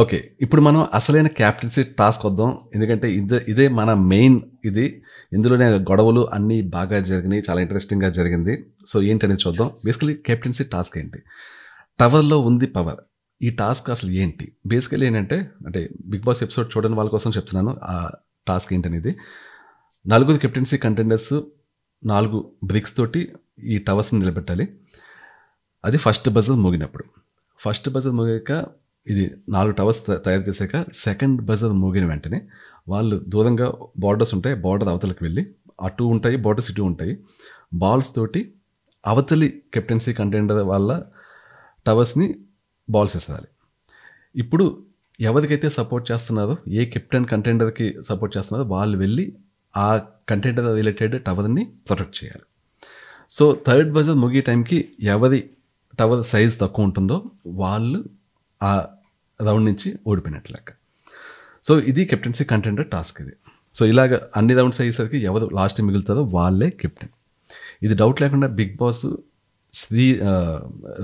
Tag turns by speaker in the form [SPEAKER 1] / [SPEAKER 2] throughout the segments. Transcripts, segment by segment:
[SPEAKER 1] Okay ఇప్పుడు మనం అసలైన క్యాప్టెన్సీ టాస్క్ వద్దాం ఎందుకంటే ఇదే ఇదే మన మెయిన్ ఇది ఇందులోనే గొడవలు అన్నీ బాగా జరిగినాయి చాలా ఇంట్రెస్టింగ్గా జరిగింది సో ఏంటనేది చూద్దాం బేసికలీ క్యాప్టెన్సీ టాస్క్ ఏంటి టవర్లో ఉంది పవర్ ఈ టాస్క్ అసలు ఏంటి బేసికలీ ఏంటంటే అంటే బిగ్ బాస్ ఎపిసోడ్ చూడని వాళ్ళ కోసం చెప్తున్నాను ఆ టాస్క్ ఏంటనేది నలుగురు కెప్టెన్సీ కంటెండర్స్ నాలుగు బ్రిక్స్ తోటి ఈ టవర్స్ని నిలబెట్టాలి అది ఫస్ట్ బజర్ మోగినప్పుడు ఫస్ట్ బజర్ మోగాక ఇది నాలుగు టవర్స్ తయారు చేశాక సెకండ్ బజర్ మోగిన వెంటనే వాళ్ళు దూరంగా బార్డర్స్ ఉంటాయి బార్డర్ అవతలకి వెళ్ళి అటు ఉంటాయి బార్డర్స్ ఇటు ఉంటాయి బాల్స్ తోటి అవతలి కెప్టెన్సీ కంటెండర్ వాళ్ళ టవర్స్ని బాల్స్ వేసేయాలి ఇప్పుడు ఎవరికైతే సపోర్ట్ చేస్తున్నారో ఏ కెప్టెన్ కంటెండర్కి సపోర్ట్ చేస్తున్నారో వాళ్ళు వెళ్ళి ఆ కంటెండర్ రిలేటెడ్ టవర్ని ప్రొటెక్ట్ చేయాలి సో థర్డ్ బజర్ ముగి టైంకి ఎవరి టవర్ సైజ్ తక్కువ ఉంటుందో వాళ్ళు ఆ రౌండ్ నుంచి ఓడిపోయినట్టు లెక్క సో ఇది కెప్టెన్సీ కంటెండర్ టాస్క్ ఇది సో ఇలాగ అన్ని రౌండ్స్ అయ్యేసరికి ఎవరు లాస్ట్ మిగులుతారో వాళ్ళే కెప్టెన్ ఇది డౌట్ లేకుండా Bigg Boss Shri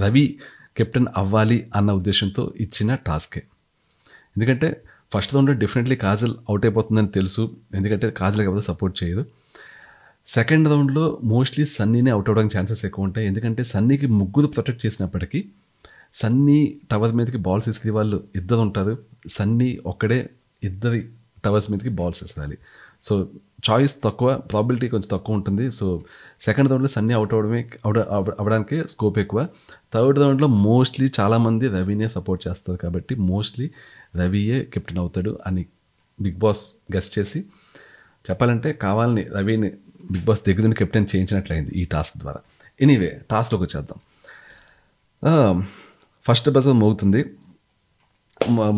[SPEAKER 1] Ravi captain అవ్వాలి అన్న ఉద్దేశంతో ఇచ్చిన టాస్కే ఎందుకంటే first round definitely Kajal out అయిపోతుందని తెలుసు ఎందుకంటే కాజల్ ఎవరు సపోర్ట్ చేయదు సెకండ్ రౌండ్లో మోస్ట్లీ సన్నీనే అవుట్ అవడానికి ఛాన్సెస్ ఎక్కువ ఉంటాయి ఎందుకంటే సన్నీకి ముగ్గురు ప్రొటెక్ట్ చేసినప్పటికీ సన్నీ టవర్స్ మీదకి బాల్స్ వేసుకునే వాళ్ళు ఇద్దరు ఉంటారు సన్నీ ఒక్కడే ఇద్దరి టవర్స్ మీదకి బాల్స్ వేసుకోవాలి సో చాయిస్ తక్కువ ప్రాబిలిటీ కొంచెం తక్కువ ఉంటుంది సో సెకండ్ రౌండ్లో సన్నీ అవుట్ అవడమే అవుట్ అవ్వడానికి స్కోప్ ఎక్కువ థర్డ్ రౌండ్లో మోస్ట్లీ చాలామంది రవినే సపోర్ట్ చేస్తారు కాబట్టి మోస్ట్లీ రవియే కెప్టెన్ అవుతాడు అని బిగ్ బాస్ గెస్ట్ చేసి చెప్పాలంటే కావాలని రవిని బిగ్ బాస్ దగ్గర కెప్టెన్ చేయించినట్లయింది ఈ టాస్క్ ద్వారా ఎనీవే టాస్క్లోకి వచ్చేద్దాం um, ఫస్ట్ బజర్ మోగుతుంది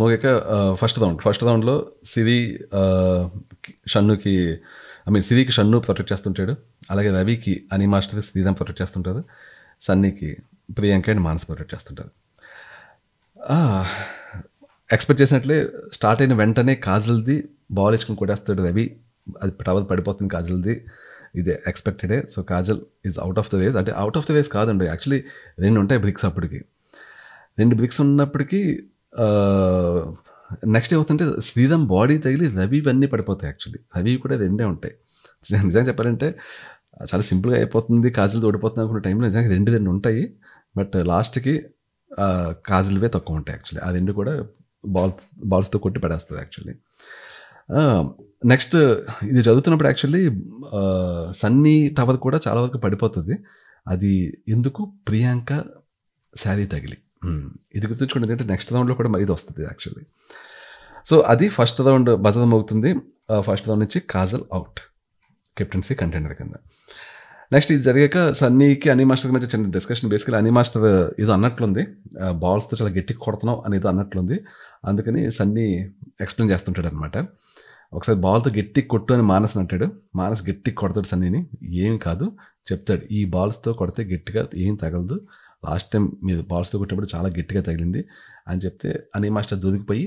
[SPEAKER 1] మోగాక ఫస్ట్ రౌండ్ ఫస్ట్ రౌండ్లో సిరి షన్నుకి ఐ మీన్ సిరికి షన్ను ప్రొటెక్ట్ చేస్తుంటాడు అలాగే రవికి అని మాస్టర్ శ్రీరామ్ ప్రొటెక్ట్ చేస్తుంటారు సన్నీకి ప్రియాంక అండ్ మానస్ ప్రొటెక్ట్ చేస్తుంటారు ఎక్స్పెక్ట్ చేసినట్లే స్టార్ట్ అయిన వెంటనే కాజల్ది బాల్ ఇచ్చుకుని కొట్టేస్తాడు రవి అది టవర్ పడిపోతుంది కాజల్ది ఇది ఎక్స్పెక్టెడే so Kajal is out of the race అంటే అవుట్ ఆఫ్ ద రేస్ కాదండి యాక్చువల్లీ రెండు ఉంటాయి బ్రిక్స్ అప్పటికి రెండు బ్రిక్స్ ఉన్నప్పటికీ నెక్స్ట్ ఏమవుతుంటే శ్రీరామ్ బాడీ తగిలి రవి ఇవన్నీ పడిపోతాయి యాక్చువల్లీ రవి కూడా రెండే ఉంటాయి నిజంగా చెప్పాలంటే చాలా సింపుల్గా అయిపోతుంది కాజులు తోడిపోతుంది అనుకున్న టైంలో నిజంగా రెండు రెండు ఉంటాయి బట్ లాస్ట్కి కాజులవే తక్కువ ఉంటాయి యాక్చువల్లీ ఆ రెండు కూడా బాల్స్ బాల్స్తో కొట్టి పడేస్తుంది యాక్చువల్లీ నెక్స్ట్ ఇది చదువుతున్నప్పుడు యాక్చువల్లీ సన్నీ టవర్ కూడా చాలా వరకు పడిపోతుంది అది ఎందుకు ప్రియాంక శారీ తగిలి ఇది గుర్తుంచుకోండి ఏంటంటే నెక్స్ట్ రౌండ్లో కూడా ఇది వస్తుంది యాక్చువల్లీ సో అది ఫస్ట్ రౌండ్ బజదం అవుతుంది ఫస్ట్ రౌండ్ నుంచి కాజల్ అవుట్ కెప్టెన్సీ కంటెండర్ కింద నెక్స్ట్ ఇది జరిగాక సన్నీకి అని మాస్టర్కి మధ్య చిన్న డిస్కషన్ బేసికలీ అని మాస్టర్ ఇది అన్నట్లుంది బాల్స్తో చాలా గట్టి కొడుతున్నాం అని అన్నట్లుంది అందుకని సన్నీ ఎక్స్ప్లెయిన్ చేస్తుంటాడు అనమాట ఒకసారి బాల్తో గట్టి కొట్టు అని మానస్ అంటాడు మానస్ గట్టి కొడతాడు సన్నీని ఏం కాదు చెప్తాడు ఈ బాల్స్తో కొడితే గట్టిగా ఏం తగలదు లాస్ట్ టైం మీరు బాల్స్తో కొట్టినప్పుడు చాలా గట్టిగా తగిలింది అని చెప్తే అని మాస్టర్ దూదికిపోయి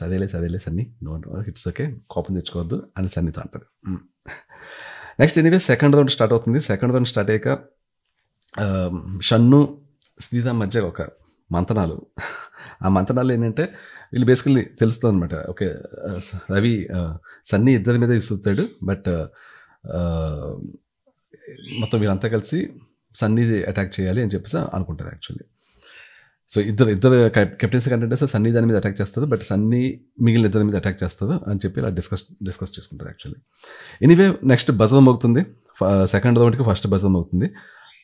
[SPEAKER 1] సరేలే సరేలే సన్ని నో ఇట్స్ ఓకే కోపం తెచ్చుకోవద్దు అని సన్నితో అంటుంది next anyway second round start అవుతుంది సెకండ్ రౌండ్ స్టార్ట్ అయ్యాక షన్ను శ్రీధ మధ్య ఒక మంతనాలు ఆ మంతనాలు ఏంటంటే వీళ్ళు బేసికల్లీ తెలుస్తుంది అనమాట ఓకే రవి సన్నీ ఇద్దరి మీద ఇస్తుతాడు బట్ మొత్తం వీళ్ళంతా కలిసి సన్నీది అటాక్ చేయాలి అని చెప్పేసి అనుకుంటుంది యాక్చువల్లీ సో ఇద్దరు ఇద్దరు కెప్టెన్సీ కంటెంటర్స్ సన్నీ దాని మీద అటాక్ చేస్తారు బట్ సన్నీ మిగిలిన ఇద్దరి మీద అటాక్ చేస్తారు అని చెప్పి ఇలా డిస్కస్ డిస్కస్ చేసుకుంటారు యాక్చువల్లీ ఎనీవే నెక్స్ట్ బజర్ మోగుతుంది సెకండ్ రౌండ్కి ఫస్ట్ బజర్ మోగుతుంది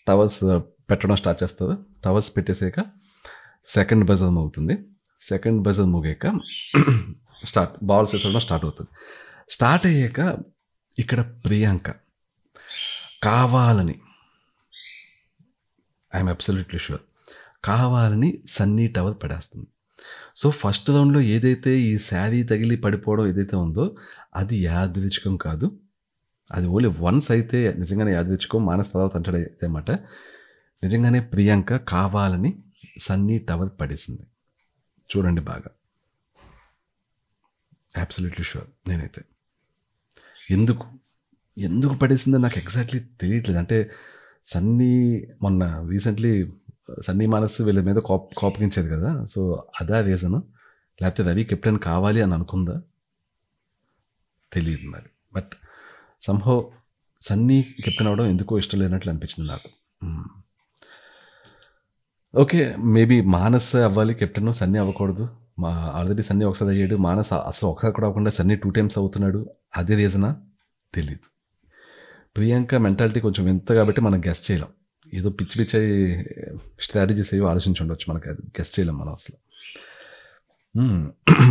[SPEAKER 1] టవర్స్ uh, పెట్టడం స్టార్ట్ చేస్తారు టవర్స్ పెట్టేసాక సెకండ్ బజర్ మోగుతుంది సెకండ్ బజర్ మోగాక స్టార్ట్ బాల్స్ వేసడం స్టార్ట్ అవుతుంది స్టార్ట్ అయ్యాక ఇక్కడ ప్రియాంక కావాలని ఐఎమ్ అబ్సల్యూట్లీ షూర్ కావాలని సన్నీ టవర్ పడేస్తుంది సో ఫస్ట్ రౌండ్లో ఏదైతే ఈ శారీ తగిలి పడిపోవడం ఏదైతే ఉందో అది యాదృచ్ఛికం కాదు అది ఓన్లీ వన్స్ అయితే నిజంగానే యాదృచ్ఛికం మానస్ తర్వాత అంటాడు అన్నమాట నిజంగానే ప్రియాంక కావాలని సన్నీ టవర్ పడేసింది చూడండి బాగా అబ్సల్యూట్లీ షూర్ నేనైతే ఎందుకు ఎందుకు పడేసిందో నాకు ఎగ్జాక్ట్లీ తెలియట్లేదు అంటే సన్నీ మొన్న రీసెంట్లీ సన్నీ మనస్సు వీళ్ళ మీద కోప కోపగించేది కదా సో అదే రీజన్ లేకపోతే రవి కెప్టెన్ కావాలి అని అనుకుందా తెలియదు మరి బట్ సంహో సన్నీ కెప్టెన్ అవడం ఎందుకో ఇష్టం లేనట్లు అనిపించింది నాకు ఓకే మేబీ మానస్ అవ్వాలి కెప్టెన్ సన్నీ అవ్వకూడదు మా ఆల్రెడీ సన్నీ ఒకసారి అయ్యాడు మానస్ అసలు ఒకసారి కూడా అవ్వకుండా సన్నీ టూ టైమ్స్ అవుతున్నాడు అదే రీజనా తెలీదు ప్రియాంక మెంటాలిటీ కొంచెం వింత కాబట్టి మనం గెస్ట్ చేయలేం ఏదో పిచ్చి పిచ్చి స్ట్రాటజీస్ అవి ఆలోచించి ఉండొచ్చు మనకి గెస్ట్ చేయలేం మనం అసలు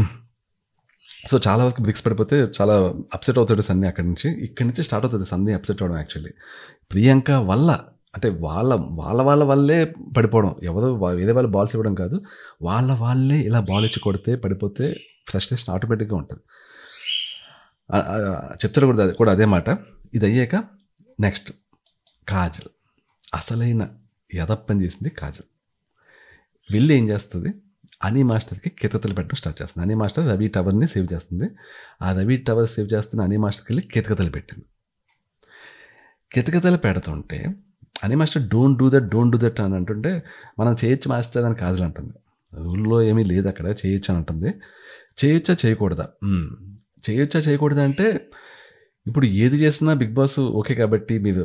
[SPEAKER 1] సో చాలా వరకు బ్రిక్స్ పడిపోతే చాలా అప్సెట్ అవుతాడు సన్నీ అక్కడి నుంచి ఇక్కడి నుంచి స్టార్ట్ అవుతుంది సన్నీ అప్సెట్ అవడం యాక్చువల్లీ ప్రియాంక వల్ల అంటే వాళ్ళ వాళ్ళ వాళ్ళ వల్లే పడిపోవడం ఎవరో వేరే వాళ్ళు బాల్స్ ఇవ్వడం కాదు వాళ్ళ వాళ్ళే ఇలా బాల్ ఇచ్చి కొడితే పడిపోతే ఫ్రస్ట్రేషన్ ఆటోమేటిక్గా ఉంటుంది చెప్తారు కూడా కూడా అదే మాట ఇది అయ్యాక నెక్స్ట్ కాజల్ అసలైన యదప్పని చేసింది కాజల్ వెళ్ళి ఏం చేస్తుంది అనీ మాస్టర్కి కితకతలు పెట్టడం స్టార్ట్ చేస్తుంది అనీ మాస్టర్ రవి టవర్ని సేవ్ చేస్తుంది ఆ రవి టవర్ సేవ్ చేస్తున్న అనీ మాస్టర్కి వెళ్ళి కితకతలు పెట్టింది కితకతలు పెడుతుంటే Annie master don't do that don't do that అని అంటుంటే మనం చేయొచ్చు మాస్టర్ అని కాజల్ అంటుంది రూల్లో ఏమీ లేదు అక్కడ చేయొచ్చు అని అంటుంది చేయొచ్చా చేయకూడదా చేయొచ్చా చేయకూడదా అంటే ఇప్పుడు ఏది చేసినా బిగ్ బాస్ ఓకే కాబట్టి మీరు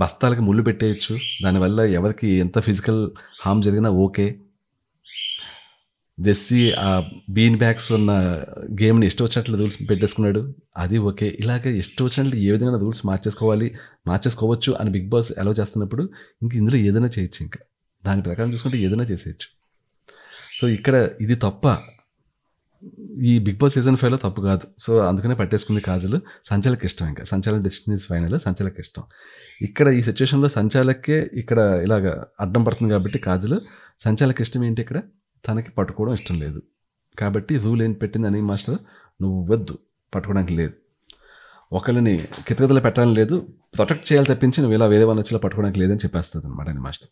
[SPEAKER 1] బస్తాలకి ముళ్ళు పెట్టేయచ్చు దానివల్ల ఎవరికి ఎంత ఫిజికల్ హామ్ జరిగినా ఓకే జెస్సీ ఆ బీన్ బ్యాగ్స్ ఉన్న గేమ్ని ఇష్టం వచ్చినట్లు రూల్స్ పెట్టేసుకున్నాడు అది ఓకే ఇలాగ ఇష్టం వచ్చినట్లు ఏ విధంగా రూల్స్ మార్చేసుకోవాలి మార్చేసుకోవచ్చు అని బిగ్ బాస్ అలో చేస్తున్నప్పుడు ఇంక ఇందులో ఏదైనా చేయొచ్చు ఇంకా దాని ప్రకారం చూసుకుంటే ఏదైనా చేసేయచ్చు సో ఇక్కడ ఇది తప్ప ఈ బిగ్ బాస్ సీజన్ ఫైవ్లో తప్పు కాదు సో అందుకనే పట్టేసుకుంది కాజల్ సంచాలకి ఇష్టం ఇంకా సంచలన డెస్టినీస్ ఫైనల్ సంచలకి ఇష్టం ఇక్కడ ఈ సిచ్యువేషన్లో సంచాలకే ఇక్కడ ఇలాగ అడ్డం పడుతుంది కాబట్టి కాజల్ సంచాలకి ఇష్టం ఏంటి ఇక్కడ తనకి పట్టుకోవడం ఇష్టం లేదు కాబట్టి రూల్ ఏంటి పెట్టింది అని మాస్టర్ నువ్వు వద్దు పట్టుకోవడానికి లేదు ఒకళ్ళని కితగతలు పెట్టడం లేదు ప్రొటెక్ట్ చేయాలి తప్పించి నువ్వు ఇలా వేరే వాళ్ళ వచ్చేలా పట్టుకోవడానికి లేదని చెప్పేస్తుంది అనమాట అని మాస్టర్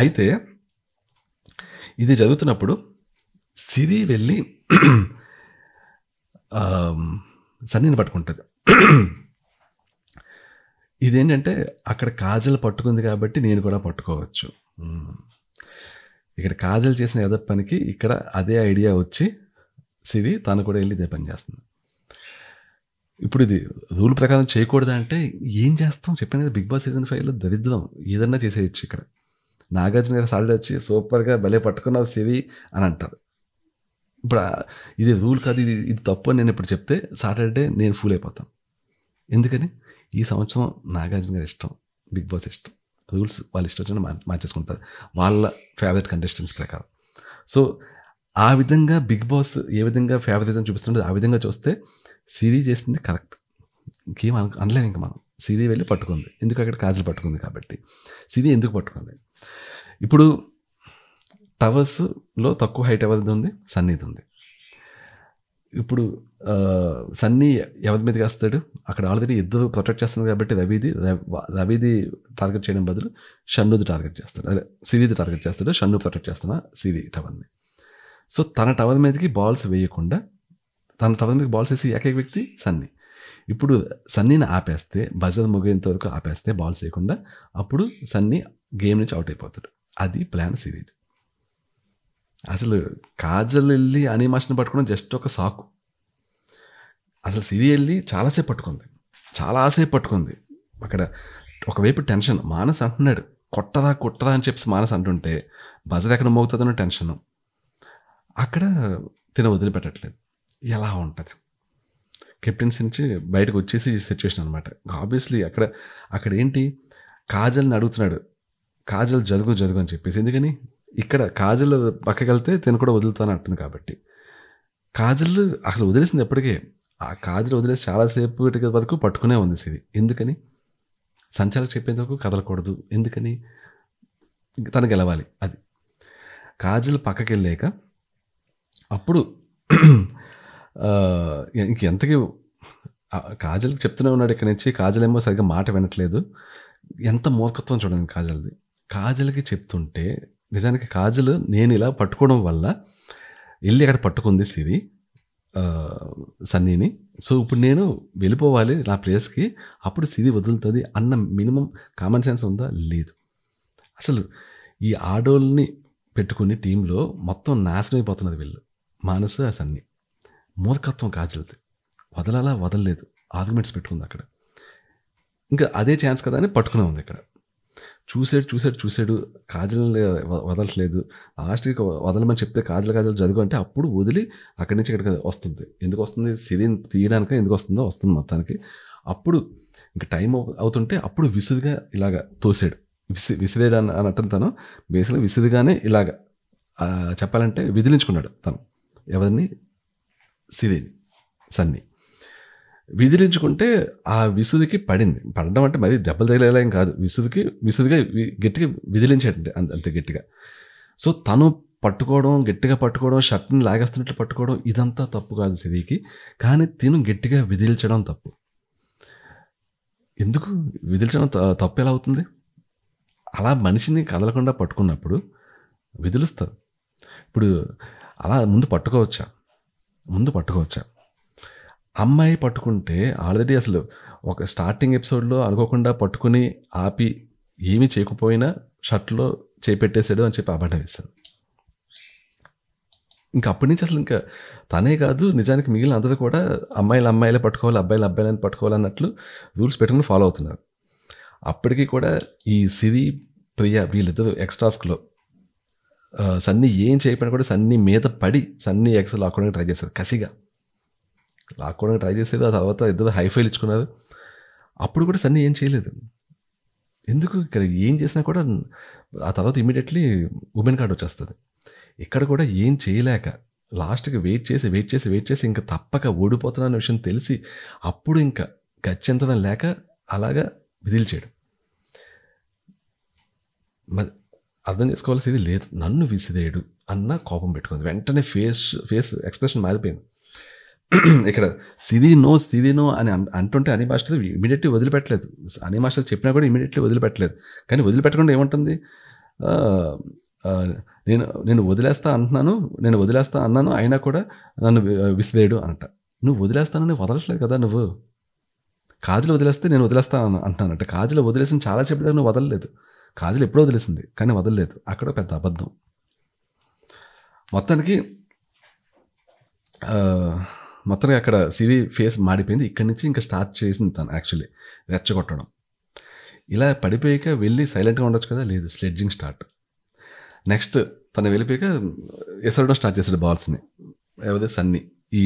[SPEAKER 1] అయితే ఇది జరుగుతున్నప్పుడు సిరి వెళ్ళి సన్నిని పట్టుకుంటుంది ఇదేంటంటే అక్కడ కాజల్ పట్టుకుంది కాబట్టి నేను కూడా పట్టుకోవచ్చు ఇక్కడ కాజల్ చేసిన ఏదో పనికి ఇక్కడ అదే ఐడియా వచ్చి సివి తను కూడా వెళ్ళి ఇదే పని చేస్తుంది ఇప్పుడు ఇది రూల్ ప్రకారం చేయకూడదు అంటే ఏం చేస్తాం చెప్పిన బిగ్ బాస్ సీజన్ ఫైవ్లో దరిద్రం ఏదన్నా చేసేయచ్చు ఇక్కడ నాగార్జున గారు సాలిడ్ వచ్చి సూపర్గా భలే పట్టుకున్నావు సివి అని అంటారు ఇప్పుడు ఇది రూల్ కాదు ఇది ఇది తప్పు అని నేను ఇప్పుడు చెప్తే సాటర్డే నేను ఫూల్ అయిపోతాను ఎందుకని ఈ సంవత్సరం నాగార్జున గారు ఇష్టం బిగ్ బాస్ ఇష్టం రూల్స్ వాళ్ళ ఇష్టం వచ్చిన మార్చేసుకుంటారు వాళ్ళ ఫేవరెట్ కంటెస్టెంట్స్ ప్రకారం సో ఆ విధంగా బిగ్ బాస్ ఏ విధంగా అని చూపిస్తుండో ఆ విధంగా చూస్తే సిరీ చేసింది కరెక్ట్ ఇంకేం అను అనలేము ఇంకా మనం సిరీ వెళ్ళి పట్టుకుంది ఎందుకు అక్కడ కాజలు పట్టుకుంది కాబట్టి సిరీ ఎందుకు పట్టుకుంది ఇప్పుడు టవర్స్లో తక్కువ హైట్ ఎవరిది ఉంది సన్నీది ఉంది ఇప్పుడు సన్నీ ఎవరి మీదకి వస్తాడు అక్కడ ఆల్రెడీ ఇద్దరు ప్రొటెక్ట్ చేస్తున్నారు కాబట్టి రవిది రవిది టార్గెట్ చేయడం బదులు షన్నుది టార్గెట్ చేస్తాడు అదే సిరీది టార్గెట్ చేస్తాడు షన్ను ప్రొటెక్ట్ చేస్తున్నా సిరి టవర్ని సో తన టవర్ మీదకి బాల్స్ వేయకుండా తన టవర్ మీదకి బాల్స్ వేసి ఏకైక వ్యక్తి సన్నీ ఇప్పుడు సన్నీని ఆపేస్తే బజర్ ముగినంత వరకు ఆపేస్తే బాల్స్ వేయకుండా అప్పుడు సన్నీ గేమ్ నుంచి అవుట్ అయిపోతాడు అది ప్లాన్ సిరీది అసలు కాజల్ వెళ్ళి అనిమాషన్ పట్టుకున్న జస్ట్ ఒక సాకు అసలు సివి వెళ్ళి చాలాసేపు పట్టుకుంది చాలాసేపు పట్టుకుంది అక్కడ ఒకవైపు టెన్షన్ మానస్ అంటున్నాడు కొట్టదా కొట్టదా అని చెప్పి మానస్ అంటుంటే బజర్ ఎక్కడ మోగుతుందన్న టెన్షన్ అక్కడ తిన వదిలిపెట్టట్లేదు ఎలా ఉంటుంది కెప్టెన్సీ నుంచి బయటకు వచ్చేసి ఈ సిచ్యువేషన్ అనమాట ఆబ్వియస్లీ అక్కడ అక్కడ ఏంటి కాజల్ని అడుగుతున్నాడు కాజల్ జదుగు జదుగు అని చెప్పేసి ఎందుకని ఇక్కడ కాజల్ పక్కకి వెళ్తే తిను కూడా అంటుంది కాబట్టి కాజల్ అసలు వదిలేసింది ఎప్పటికే ఆ కాజల్ వదిలేసి చాలాసేపు వీటికి వరకు పట్టుకునే ఉంది సిరి ఎందుకని సంచాలకు చెప్పేందుకు కదలకూడదు ఎందుకని తను గెలవాలి అది కాజల్ పక్కకి వెళ్ళాక అప్పుడు ఇంకెంతకీ కాజల్కి చెప్తూనే ఉన్నాడు ఇక్కడి నుంచి కాజల్ ఏమో సరిగ్గా మాట వినట్లేదు ఎంత మూర్ఖత్వం చూడండి కాజల్ది కాజల్కి చెప్తుంటే నిజానికి కాజల్ నేను ఇలా పట్టుకోవడం వల్ల వెళ్ళి అక్కడ పట్టుకుంది సిరి సన్నీని సో ఇప్పుడు నేను వెళ్ళిపోవాలి నా ప్లేస్కి అప్పుడు సిరి వదులుతుంది అన్న మినిమం కామన్ సెన్స్ ఉందా లేదు అసలు ఈ ఆడోళ్ళని పెట్టుకుని టీంలో మొత్తం నాశనం అయిపోతున్నది వీళ్ళు ఆ సన్ని మూర్ఖత్వం కాజల్ది వదలాలా వదలలేదు ఆర్గ్యుమెంట్స్ పెట్టుకుంది అక్కడ ఇంకా అదే ఛాన్స్ కదా అని పట్టుకునే ఉంది ఇక్కడ చూసాడు చూసాడు చూసాడు కాజల్ వదలట్లేదు లాస్ట్కి వదలమని చెప్తే కాజల్ కాజల్ చదువు అంటే అప్పుడు వదిలి అక్కడి నుంచి ఇక్కడికి వస్తుంది ఎందుకు వస్తుంది సిరీని తీయడానికి ఎందుకు వస్తుందో వస్తుంది మొత్తానికి అప్పుడు ఇంకా టైం అవుతుంటే అప్పుడు విసిదిగా ఇలాగ తోసాడు విసి విసిదేడు అని అన్నట్టు తను బేసిక్గా విసిదిగానే ఇలాగ చెప్పాలంటే విదిలించుకున్నాడు తను ఎవరిని సిరీని సన్నీ విదిలించుకుంటే ఆ విసుదికి పడింది పడడం అంటే మరీ దెబ్బలు తగిలేలా ఏం కాదు విసుదికి విసుదిగా గట్టిగా విదిలించేటండి అంత అంత గట్టిగా సో తను పట్టుకోవడం గట్టిగా పట్టుకోవడం షర్ట్ని లాగేస్తున్నట్లు పట్టుకోవడం ఇదంతా తప్పు కాదు సిరికి కానీ తిను గట్టిగా విదిల్చడం తప్పు ఎందుకు విదిల్చడం తప్పు ఎలా అవుతుంది అలా మనిషిని కదలకుండా పట్టుకున్నప్పుడు విదిలుస్తారు ఇప్పుడు అలా ముందు పట్టుకోవచ్చా ముందు పట్టుకోవచ్చా అమ్మాయి పట్టుకుంటే ఆల్రెడీ అసలు ఒక స్టార్టింగ్ ఎపిసోడ్లో అనుకోకుండా పట్టుకుని ఆపి ఏమీ చేయకపోయినా షర్ట్లో చేపెట్టేశాడు అని చెప్పి అబద్ధం వేశాను ఇంకా అప్పటి నుంచి అసలు ఇంకా తనే కాదు నిజానికి మిగిలిన అందరూ కూడా అమ్మాయిలు అమ్మాయిలే పట్టుకోవాలి అబ్బాయిలు అబ్బాయిలని పట్టుకోవాలి అన్నట్లు రూల్స్ పెట్టుకుని ఫాలో అవుతున్నారు అప్పటికీ కూడా ఈ సిరి ప్రియ వీళ్ళిద్దరూ ఎక్స్ట్రాస్క్లో సన్నీ ఏం చేయకపోయినా కూడా సన్నీ మీద పడి సన్నీ ఎక్స్ లాక్కోవడానికి ట్రై చేస్తారు కసిగా లాక్కోవడానికి ట్రై చేసేది ఆ తర్వాత ఇద్దరు హైఫైల్ ఇచ్చుకున్నారు అప్పుడు కూడా సన్నీ ఏం చేయలేదు ఎందుకు ఇక్కడ ఏం చేసినా కూడా ఆ తర్వాత ఇమీడియట్లీ ఉమెన్ కార్డ్ వచ్చేస్తుంది ఇక్కడ కూడా ఏం చేయలేక లాస్ట్కి వెయిట్ చేసి వెయిట్ చేసి వెయిట్ చేసి ఇంకా తప్పక ఓడిపోతున్నా విషయం తెలిసి అప్పుడు ఇంకా గచ్చెంతనం లేక అలాగా విదిల్చేయడం అర్థం చేసుకోవాల్సింది లేదు నన్ను విసిరేడు అన్న కోపం పెట్టుకుంది వెంటనే ఫేస్ ఫేస్ ఎక్స్ప్రెషన్ మారిపోయింది ఇక్కడ నో సిది నో అని అంటుంటే అని మాస్టర్ ఇమీడియట్లీ వదిలిపెట్టలేదు అని మాస్టర్ చెప్పినా కూడా ఇమీడియట్లీ వదిలిపెట్టలేదు కానీ వదిలిపెట్టకుండా ఏముంటుంది నేను నేను వదిలేస్తా అంటున్నాను నేను వదిలేస్తా అన్నాను అయినా కూడా నన్ను విసిరేయడు అంట నువ్వు వదిలేస్తానని వదలట్లేదు కదా నువ్వు కాజులు వదిలేస్తే నేను వదిలేస్తా అంటున్నానంట కాజులు వదిలేసిన చాలాసేపు దాకా నువ్వు వదలలేదు కాజులు ఎప్పుడో వదిలేసింది కానీ వదలలేదు అక్కడ పెద్ద అబద్ధం మొత్తానికి మొత్తంగా అక్కడ సిరి ఫేస్ మాడిపోయింది ఇక్కడి నుంచి ఇంకా స్టార్ట్ చేసింది తను యాక్చువల్లీ రెచ్చగొట్టడం ఇలా పడిపోయాక వెళ్ళి సైలెంట్గా ఉండొచ్చు కదా లేదు స్లెడ్జింగ్ స్టార్ట్ నెక్స్ట్ తను వెళ్ళిపోయాక ఎసరడం స్టార్ట్ చేశాడు బాల్స్ని ఎవరి సన్ని ఈ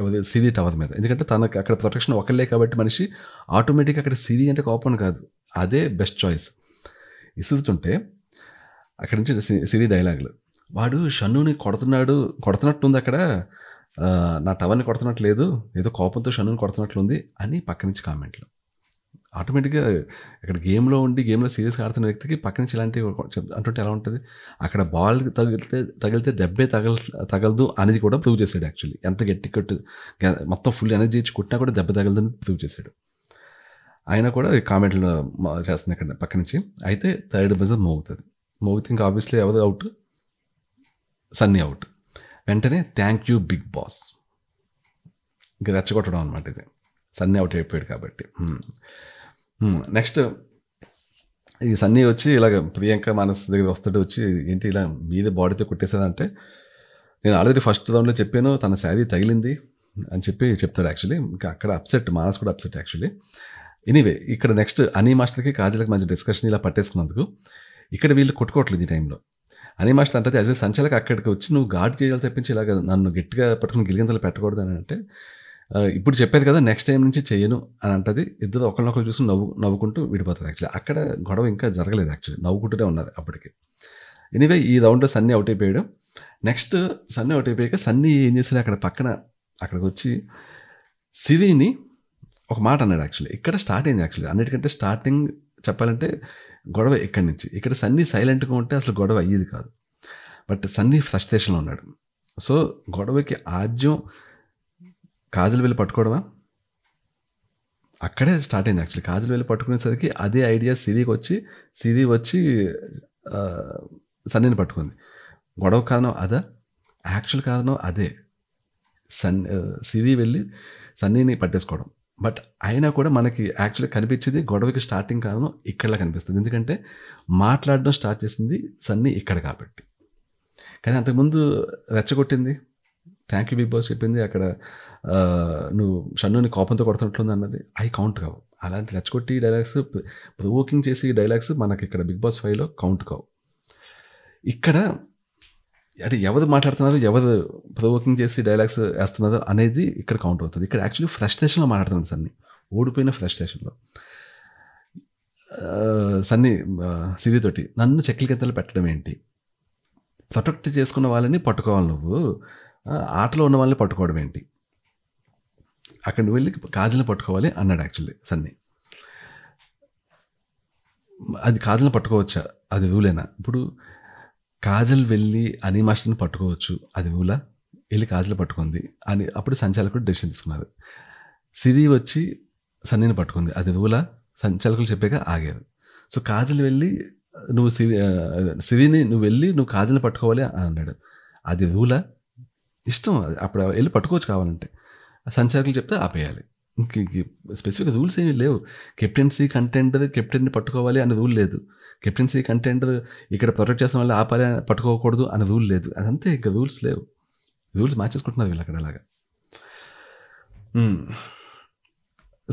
[SPEAKER 1] ఎవరి సిరి టవర్ మీద ఎందుకంటే తనకు అక్కడ ప్రొటెక్షన్ ఒకళ్ళే కాబట్టి మనిషి ఆటోమేటిక్గా అక్కడ సిరి అంటే కోపం కాదు అదే బెస్ట్ చాయిస్ ఇసుతుంటే అక్కడి నుంచి సిరి డైలాగులు వాడు షన్నుని కొడుతున్నాడు కొడుతున్నట్టుంది అక్కడ నా టవర్ని కొడుతున్నట్టు లేదు ఏదో కోపంతో కొడుతున్నట్లు కొడుతున్నట్లుంది అని పక్క నుంచి కామెంట్లు ఆటోమేటిక్గా ఇక్కడ గేమ్లో ఉండి గేమ్లో సీరియస్గా ఆడుతున్న వ్యక్తికి పక్క నుంచి ఇలాంటివి అంటుంటే ఎలా ఉంటుంది అక్కడ బాల్ తగిలితే తగిలితే దెబ్బే తగల తగలదు అనేది కూడా ప్రూవ్ చేశాడు యాక్చువల్లీ ఎంత గట్టి కొట్టు మొత్తం ఫుల్ ఎనర్జీ ఇచ్చి కొట్టినా కూడా దెబ్బ తగలదని ప్రూవ్ చేశాడు అయినా కూడా కామెంట్లు చేస్తుంది ఇక్కడ పక్క నుంచి అయితే థర్డ్ బజర్ మోగుతుంది మోగితే ఇంకా ఆబ్వియస్లీ ఎవరు అవుట్ సన్నీ అవుట్ వెంటనే థ్యాంక్ యూ బిగ్ బాస్ ఇంకా రెచ్చగొట్టడం అనమాట ఇది సన్నీ అవుట్ అయిపోయాడు కాబట్టి నెక్స్ట్ hmm. hmm. ఈ సన్నీ వచ్చి ఇలాగ ప్రియాంక మానస్ దగ్గర వస్తాడు వచ్చి ఏంటి ఇలా మీదే బాడీతో కొట్టేసేదంటే నేను ఆల్రెడీ ఫస్ట్ రౌండ్లో చెప్పాను తన శారీ తగిలింది అని చెప్పి చెప్తాడు యాక్చువల్లీ ఇంకా అక్కడ అప్సెట్ మానస్ కూడా అప్సెట్ యాక్చువల్లీ ఎనీవే ఇక్కడ నెక్స్ట్ అనీ మాస్టర్కి కాజల్కి మంచి డిస్కషన్ ఇలా పట్టేసుకున్నందుకు ఇక్కడ వీళ్ళు కొట్టుకోవట్లేదు ఈ టైంలో అని మాస్టర్ అంటే అదే సంచలక అక్కడికి వచ్చి నువ్వు గాడ్ చేయాలి తప్పించి ఇలాగ నన్ను గట్టిగా పట్టుకుని గిలిగింతలు పెట్టకూడదు అని అంటే ఇప్పుడు చెప్పేది కదా నెక్స్ట్ టైం నుంచి చేయను అని అంటది ఇద్దరు ఒకరినొకరు చూసి నవ్వు నవ్వుకుంటూ విడిపోతుంది యాక్చువల్లీ అక్కడ గొడవ ఇంకా జరగలేదు యాక్చువల్లీ నవ్వుకుంటూనే ఉన్నది అప్పటికి ఎనివే ఈ రౌండ్లో సన్నీ అవుట్ అయిపోయాడు నెక్స్ట్ సన్నీ అవుట్ అయిపోయాక సన్నీ ఏం చేశాడు అక్కడ పక్కన అక్కడికి వచ్చి సిరిని ఒక మాట అన్నాడు యాక్చువల్లీ ఇక్కడ స్టార్ట్ అయింది యాక్చువల్లీ అన్నిటికంటే స్టార్టింగ్ చెప్పాలంటే గొడవ ఎక్కడి నుంచి ఇక్కడ సన్నీ సైలెంట్గా ఉంటే అసలు గొడవ అయ్యేది కాదు బట్ సన్నీ ఫ్రస్ట్రేషన్లో ఉన్నాడు సో గొడవకి ఆద్యం కాజల్ వెళ్ళి పట్టుకోవడమా అక్కడే స్టార్ట్ అయింది యాక్చువల్లీ కాజులు వెళ్ళి పట్టుకునేసరికి అదే ఐడియా సిరికి వచ్చి సిరి వచ్చి సన్నీని పట్టుకుంది గొడవ కారణం అదా యాక్చువల్ కారణం అదే సన్ సిరి వెళ్ళి సన్నీని పట్టేసుకోవడం బట్ అయినా కూడా మనకి యాక్చువల్గా కనిపించేది గొడవకి స్టార్టింగ్ కారణం ఇక్కడలా కనిపిస్తుంది ఎందుకంటే మాట్లాడడం స్టార్ట్ చేసింది సన్నీ ఇక్కడ కాబట్టి కానీ అంతకుముందు రెచ్చగొట్టింది థ్యాంక్ యూ బిగ్ బాస్ చెప్పింది అక్కడ నువ్వు షన్నుని కోపంతో కొడుతున్నట్లుంది అన్నది ఐ కౌంట్ కావు అలాంటి రెచ్చగొట్టి డైలాగ్స్ ప్రొవోకింగ్ చేసి డైలాగ్స్ మనకి ఇక్కడ బిగ్ బాస్ ఫైవ్లో కౌంట్ కావు ఇక్కడ అంటే ఎవరు మాట్లాడుతున్నారు ఎవరు ప్రొవోకింగ్ చేసి డైలాగ్స్ వేస్తున్నారో అనేది ఇక్కడ కౌంట్ అవుతుంది ఇక్కడ యాక్చువల్లీ ఫ్రస్ట్రేషన్లో మాట్లాడుతున్నాను సన్ని ఓడిపోయిన ఫ్రస్ట్రేషన్లో సన్ని సిరితోటి నన్ను చెక్కిల కిందలు పెట్టడం ఏంటి ప్రొటెక్ట్ చేసుకున్న వాళ్ళని పట్టుకోవాలి నువ్వు ఆటలో ఉన్న వాళ్ళని పట్టుకోవడం ఏంటి అక్కడ వెళ్ళి కాజల్ని పట్టుకోవాలి అన్నాడు యాక్చువల్లీ సన్ని అది కాజల్ని పట్టుకోవచ్చా అది రూలేనా ఇప్పుడు కాజల్ వెళ్ళి అని మాస్టర్ని పట్టుకోవచ్చు అది ఊలా వెళ్ళి కాజల్ పట్టుకుంది అని అప్పుడు సంచాలకుడు డెసిషన్ తీసుకున్నారు సిరి వచ్చి సన్నీని పట్టుకుంది అది ఊలా సంచాలకులు చెప్పాక ఆగారు సో కాజల్ వెళ్ళి నువ్వు సిరి సిరిని నువ్వు వెళ్ళి నువ్వు కాజల్ని పట్టుకోవాలి అన్నాడు అది ఊల ఇష్టం అప్పుడు వెళ్ళి పట్టుకోవచ్చు కావాలంటే సంచాలకులు చెప్తే ఆపేయాలి స్పెసిఫిక్ రూల్స్ ఏమీ లేవు కెప్టెన్సీ కంటెంట్ కెప్టెన్ని పట్టుకోవాలి అనే రూల్ లేదు కెప్టెన్సీ కంటెంట్ ఇక్కడ ప్రొటెక్ట్ చేసిన వాళ్ళు ఆపాలి పట్టుకోకూడదు అనే రూల్ లేదు అదంతా ఇంకా రూల్స్ లేవు రూల్స్ మార్చేసుకుంటున్నారు వీళ్ళు అక్కడ అలాగా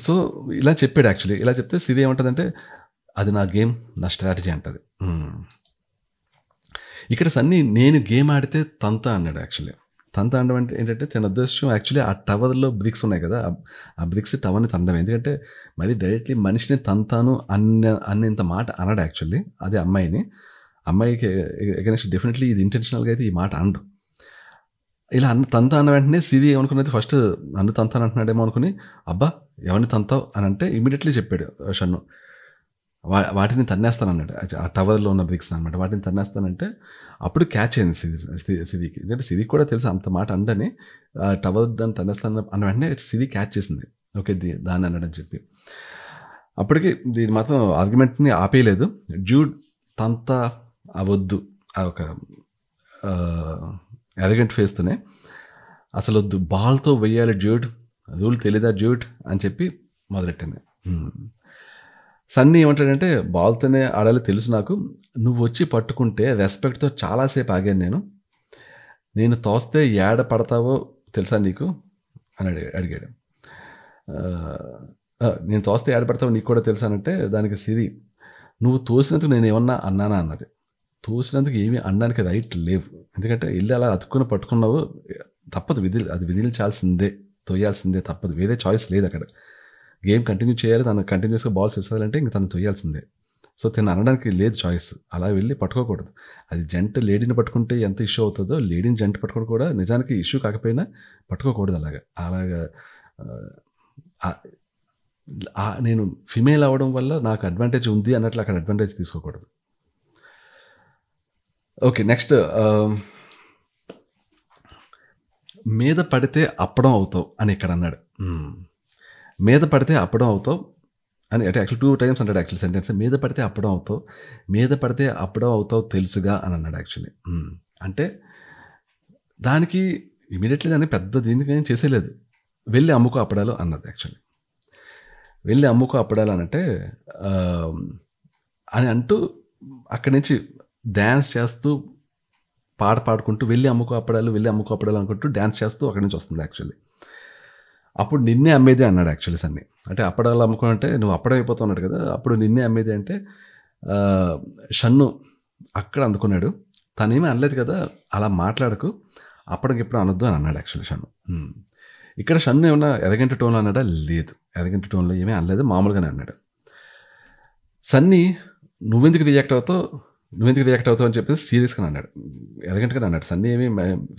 [SPEAKER 1] సో ఇలా చెప్పాడు యాక్చువల్లీ ఇలా చెప్తే సిరి అంటే అది నా గేమ్ నా స్ట్రాటజీ అంటది ఇక్కడ సన్నీ నేను గేమ్ ఆడితే తంత అన్నాడు యాక్చువల్లీ తన తండం అంటే ఏంటంటే తన ఉద్దేశం యాక్చువల్లీ ఆ టవర్లో బ్రిక్స్ ఉన్నాయి కదా ఆ బ్రిక్స్ టవర్ని తండం ఎందుకంటే మరి డైరెక్ట్లీ మనిషిని తంతాను అన్న అన్నంత మాట అనడు యాక్చువల్లీ అది అమ్మాయిని అమ్మాయికి ఎగనెస్ట్ డెఫినెట్లీ ఇది ఇంటెన్షనల్గా అయితే ఈ మాట అనడు ఇలా అన్న తంత అన్న వెంటనే సిరి ఏమనుకున్నది ఫస్ట్ అన్ను తంతాను అంటున్నాడేమో అనుకుని అబ్బా ఎవరిని తంతావు అని అంటే ఇమీడియట్లీ చెప్పాడు షన్ను వాటిని తన్నేస్తాను అన్నాడు ఆ టవర్లో ఉన్న బ్రిక్స్ అనమాట వాటిని తన్నేస్తానంటే అప్పుడు క్యాచ్ అయింది సిరి సిరికి ఎందుకంటే సిరికి కూడా తెలుసు అంత మాట అండని టవర్ దాన్ని తన్నేస్తాను అన్న వెంటనే సిరి క్యాచ్ చేసింది ఓకే దాన్ని అన్నాడని చెప్పి అప్పటికి దీని మాత్రం ఆర్గ్యుమెంట్ని ఆపేయలేదు డ్యూడ్ తంత అవద్దు ఆ ఒక ఎరగెంట్ ఫేస్తోనే అసలు వద్దు బాల్తో వెయ్యాలి డ్యూట్ రూల్ తెలీదా డ్యూట్ అని చెప్పి మొదలెట్టింది సన్నీ ఏమంటాడంటే బాల్తోనే ఆడాలి తెలుసు నాకు నువ్వు వచ్చి పట్టుకుంటే రెస్పెక్ట్తో చాలాసేపు ఆగాను నేను నేను తోస్తే ఏడ పడతావో తెలుసా నీకు అని అడిగా అడిగాడు నేను తోస్తే ఏడ పడతావో నీకు కూడా తెలుసానంటే దానికి సిరి నువ్వు తోసినందుకు నేను ఏమన్నా అన్నానా అన్నది తోసినందుకు ఏమీ అనడానికి రైట్ లేవు ఎందుకంటే వెళ్ళి అలా అతుక్కుని పట్టుకున్నావు తప్పదు విధి అది విధిల్చాల్సిందే తోయాల్సిందే తప్పదు వేరే చాయిస్ లేదు అక్కడ గేమ్ కంటిన్యూ చేయాలి తను కంటిన్యూస్గా బాల్స్ విసాలంటే ఇంక తను తొయ్యాల్సిందే సో తను అనడానికి లేదు చాయిస్ అలా వెళ్ళి పట్టుకోకూడదు అది జంట లేడీని పట్టుకుంటే ఎంత ఇష్యూ అవుతుందో లేడీని జంట పట్టుకోవడం కూడా నిజానికి ఇష్యూ కాకపోయినా పట్టుకోకూడదు అలాగా అలాగా నేను ఫిమేల్ అవ్వడం వల్ల నాకు అడ్వాంటేజ్ ఉంది అన్నట్లు అక్కడ అడ్వాంటేజ్ తీసుకోకూడదు ఓకే నెక్స్ట్ మీద పడితే అప్పడం అవుతావు అని ఇక్కడ అన్నాడు మీద పడితే అప్పడం అవుతావు అని అంటే యాక్చువల్ టూ టైమ్స్ అంటాడు యాక్చువల్ సెంటెన్స్ మీద పడితే అప్పడం అవుతావు మీద పడితే అప్పడం అవుతావు తెలుసుగా అని అన్నాడు యాక్చువల్లీ hmm. అంటే దానికి ఇమీడియట్లీ దాన్ని పెద్ద దీనికి నేను చేసేయలేదు వెళ్ళి అమ్ముకో అప్పడాలు అన్నది యాక్చువల్లీ వెళ్ళి అమ్ముకో అప్పడాలు అనంటే అని అంటూ అక్కడి నుంచి డ్యాన్స్ చేస్తూ పాట పాడుకుంటూ వెళ్ళి అమ్ముకో అప్పడాలు వెళ్ళి అమ్ముకో అప్పడాలు అనుకుంటూ డ్యాన్స్ చేస్తూ అక్కడి నుంచి వస్తుంది యాక్చువల్లీ అప్పుడు నిన్నే అమ్మేది అన్నాడు యాక్చువల్లీ సన్ని అంటే అప్పడాలు అమ్ముకుంటే నువ్వు అప్పుడే అయిపోతావు అన్నాడు కదా అప్పుడు నిన్నే అమ్మేది అంటే షన్ను అక్కడ అందుకున్నాడు తనేమీ అనలేదు కదా అలా మాట్లాడకు ఎప్పుడు అనొద్దు అని అన్నాడు యాక్చువల్లీ షన్ను ఇక్కడ షన్ను ఏమన్నా ఎదగంటి టోన్లో అన్నాడా లేదు ఎదగంటి టోన్లో ఏమీ అనలేదు మామూలుగానే అన్నాడు సన్నీ నువ్వెందుకు రియాక్ట్ అవుతావు ఎందుకు రియాక్ట్ అవుతావు అని చెప్పేసి సీరియస్గా అన్నాడు ఎదగంటగా అన్నాడు సన్నీ ఏమి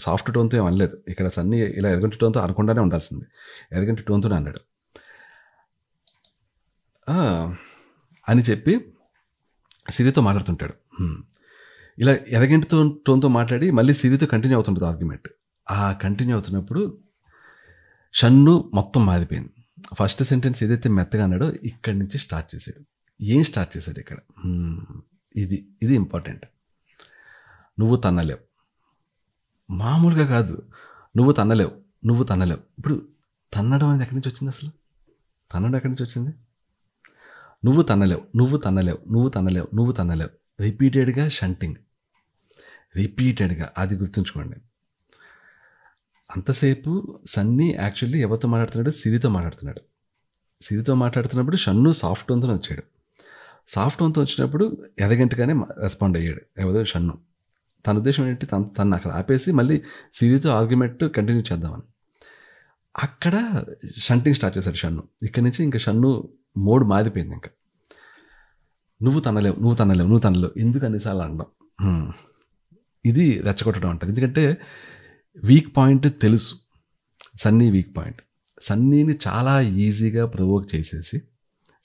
[SPEAKER 1] సాఫ్ట్ టోన్తో ఏమి అనలేదు ఇక్కడ సన్నీ ఇలా ఎదగంటి టోన్తో అనకుండానే ఉండాల్సింది ఎదగంటి టోన్తోనే అన్నాడు అని చెప్పి సిరితో మాట్లాడుతుంటాడు ఇలా ఎదగంటితో టోన్తో మాట్లాడి మళ్ళీ సిరితో కంటిన్యూ అవుతుంటుంది ఆర్గ్యుమెంట్ ఆ కంటిన్యూ అవుతున్నప్పుడు షన్ను మొత్తం మారిపోయింది ఫస్ట్ సెంటెన్స్ ఏదైతే మెత్తగా అన్నాడో ఇక్కడి నుంచి స్టార్ట్ చేశాడు ఏం స్టార్ట్ చేశాడు ఇక్కడ ఇది ఇది ఇంపార్టెంట్ నువ్వు తన్నలేవు మామూలుగా కాదు నువ్వు తన్నలేవు నువ్వు తన్నలేవు ఇప్పుడు తన్నడం అనేది ఎక్కడి నుంచి వచ్చింది అసలు తన్నడం ఎక్కడి నుంచి వచ్చింది నువ్వు తన్నలేవు నువ్వు తన్నలేవు నువ్వు తన్నలేవు నువ్వు తన్నలేవు రిపీటెడ్గా షంటింగ్ రిపీటెడ్గా అది గుర్తుంచుకోండి అంతసేపు సన్నీ యాక్చువల్లీ ఎవరితో మాట్లాడుతున్నాడు సిరితో మాట్లాడుతున్నాడు సిరితో మాట్లాడుతున్నప్పుడు షన్ను సాఫ్ట్ ఉందని వచ్చాడు సాఫ్ట్ వన్తో వచ్చినప్పుడు ఎదగంటగానే రెస్పాండ్ అయ్యాడు ఎవరో షన్ను తన ఉద్దేశం ఏంటి తను తను అక్కడ ఆపేసి మళ్ళీ సిరీస్ ఆర్గ్యుమెంట్ కంటిన్యూ చేద్దామని అక్కడ షంటింగ్ స్టార్ట్ చేశాడు షన్ను ఇక్కడి నుంచి ఇంకా షన్ను మోడ్ మారిపోయింది ఇంకా నువ్వు తనలేవు నువ్వు తనలేవు నువ్వు తనలేవు ఎందుకు అన్నిసార్లు అనడం ఇది రెచ్చగొట్టడం అంటుంది ఎందుకంటే వీక్ పాయింట్ తెలుసు సన్నీ వీక్ పాయింట్ సన్నీని చాలా ఈజీగా ప్రొవోక్ చేసేసి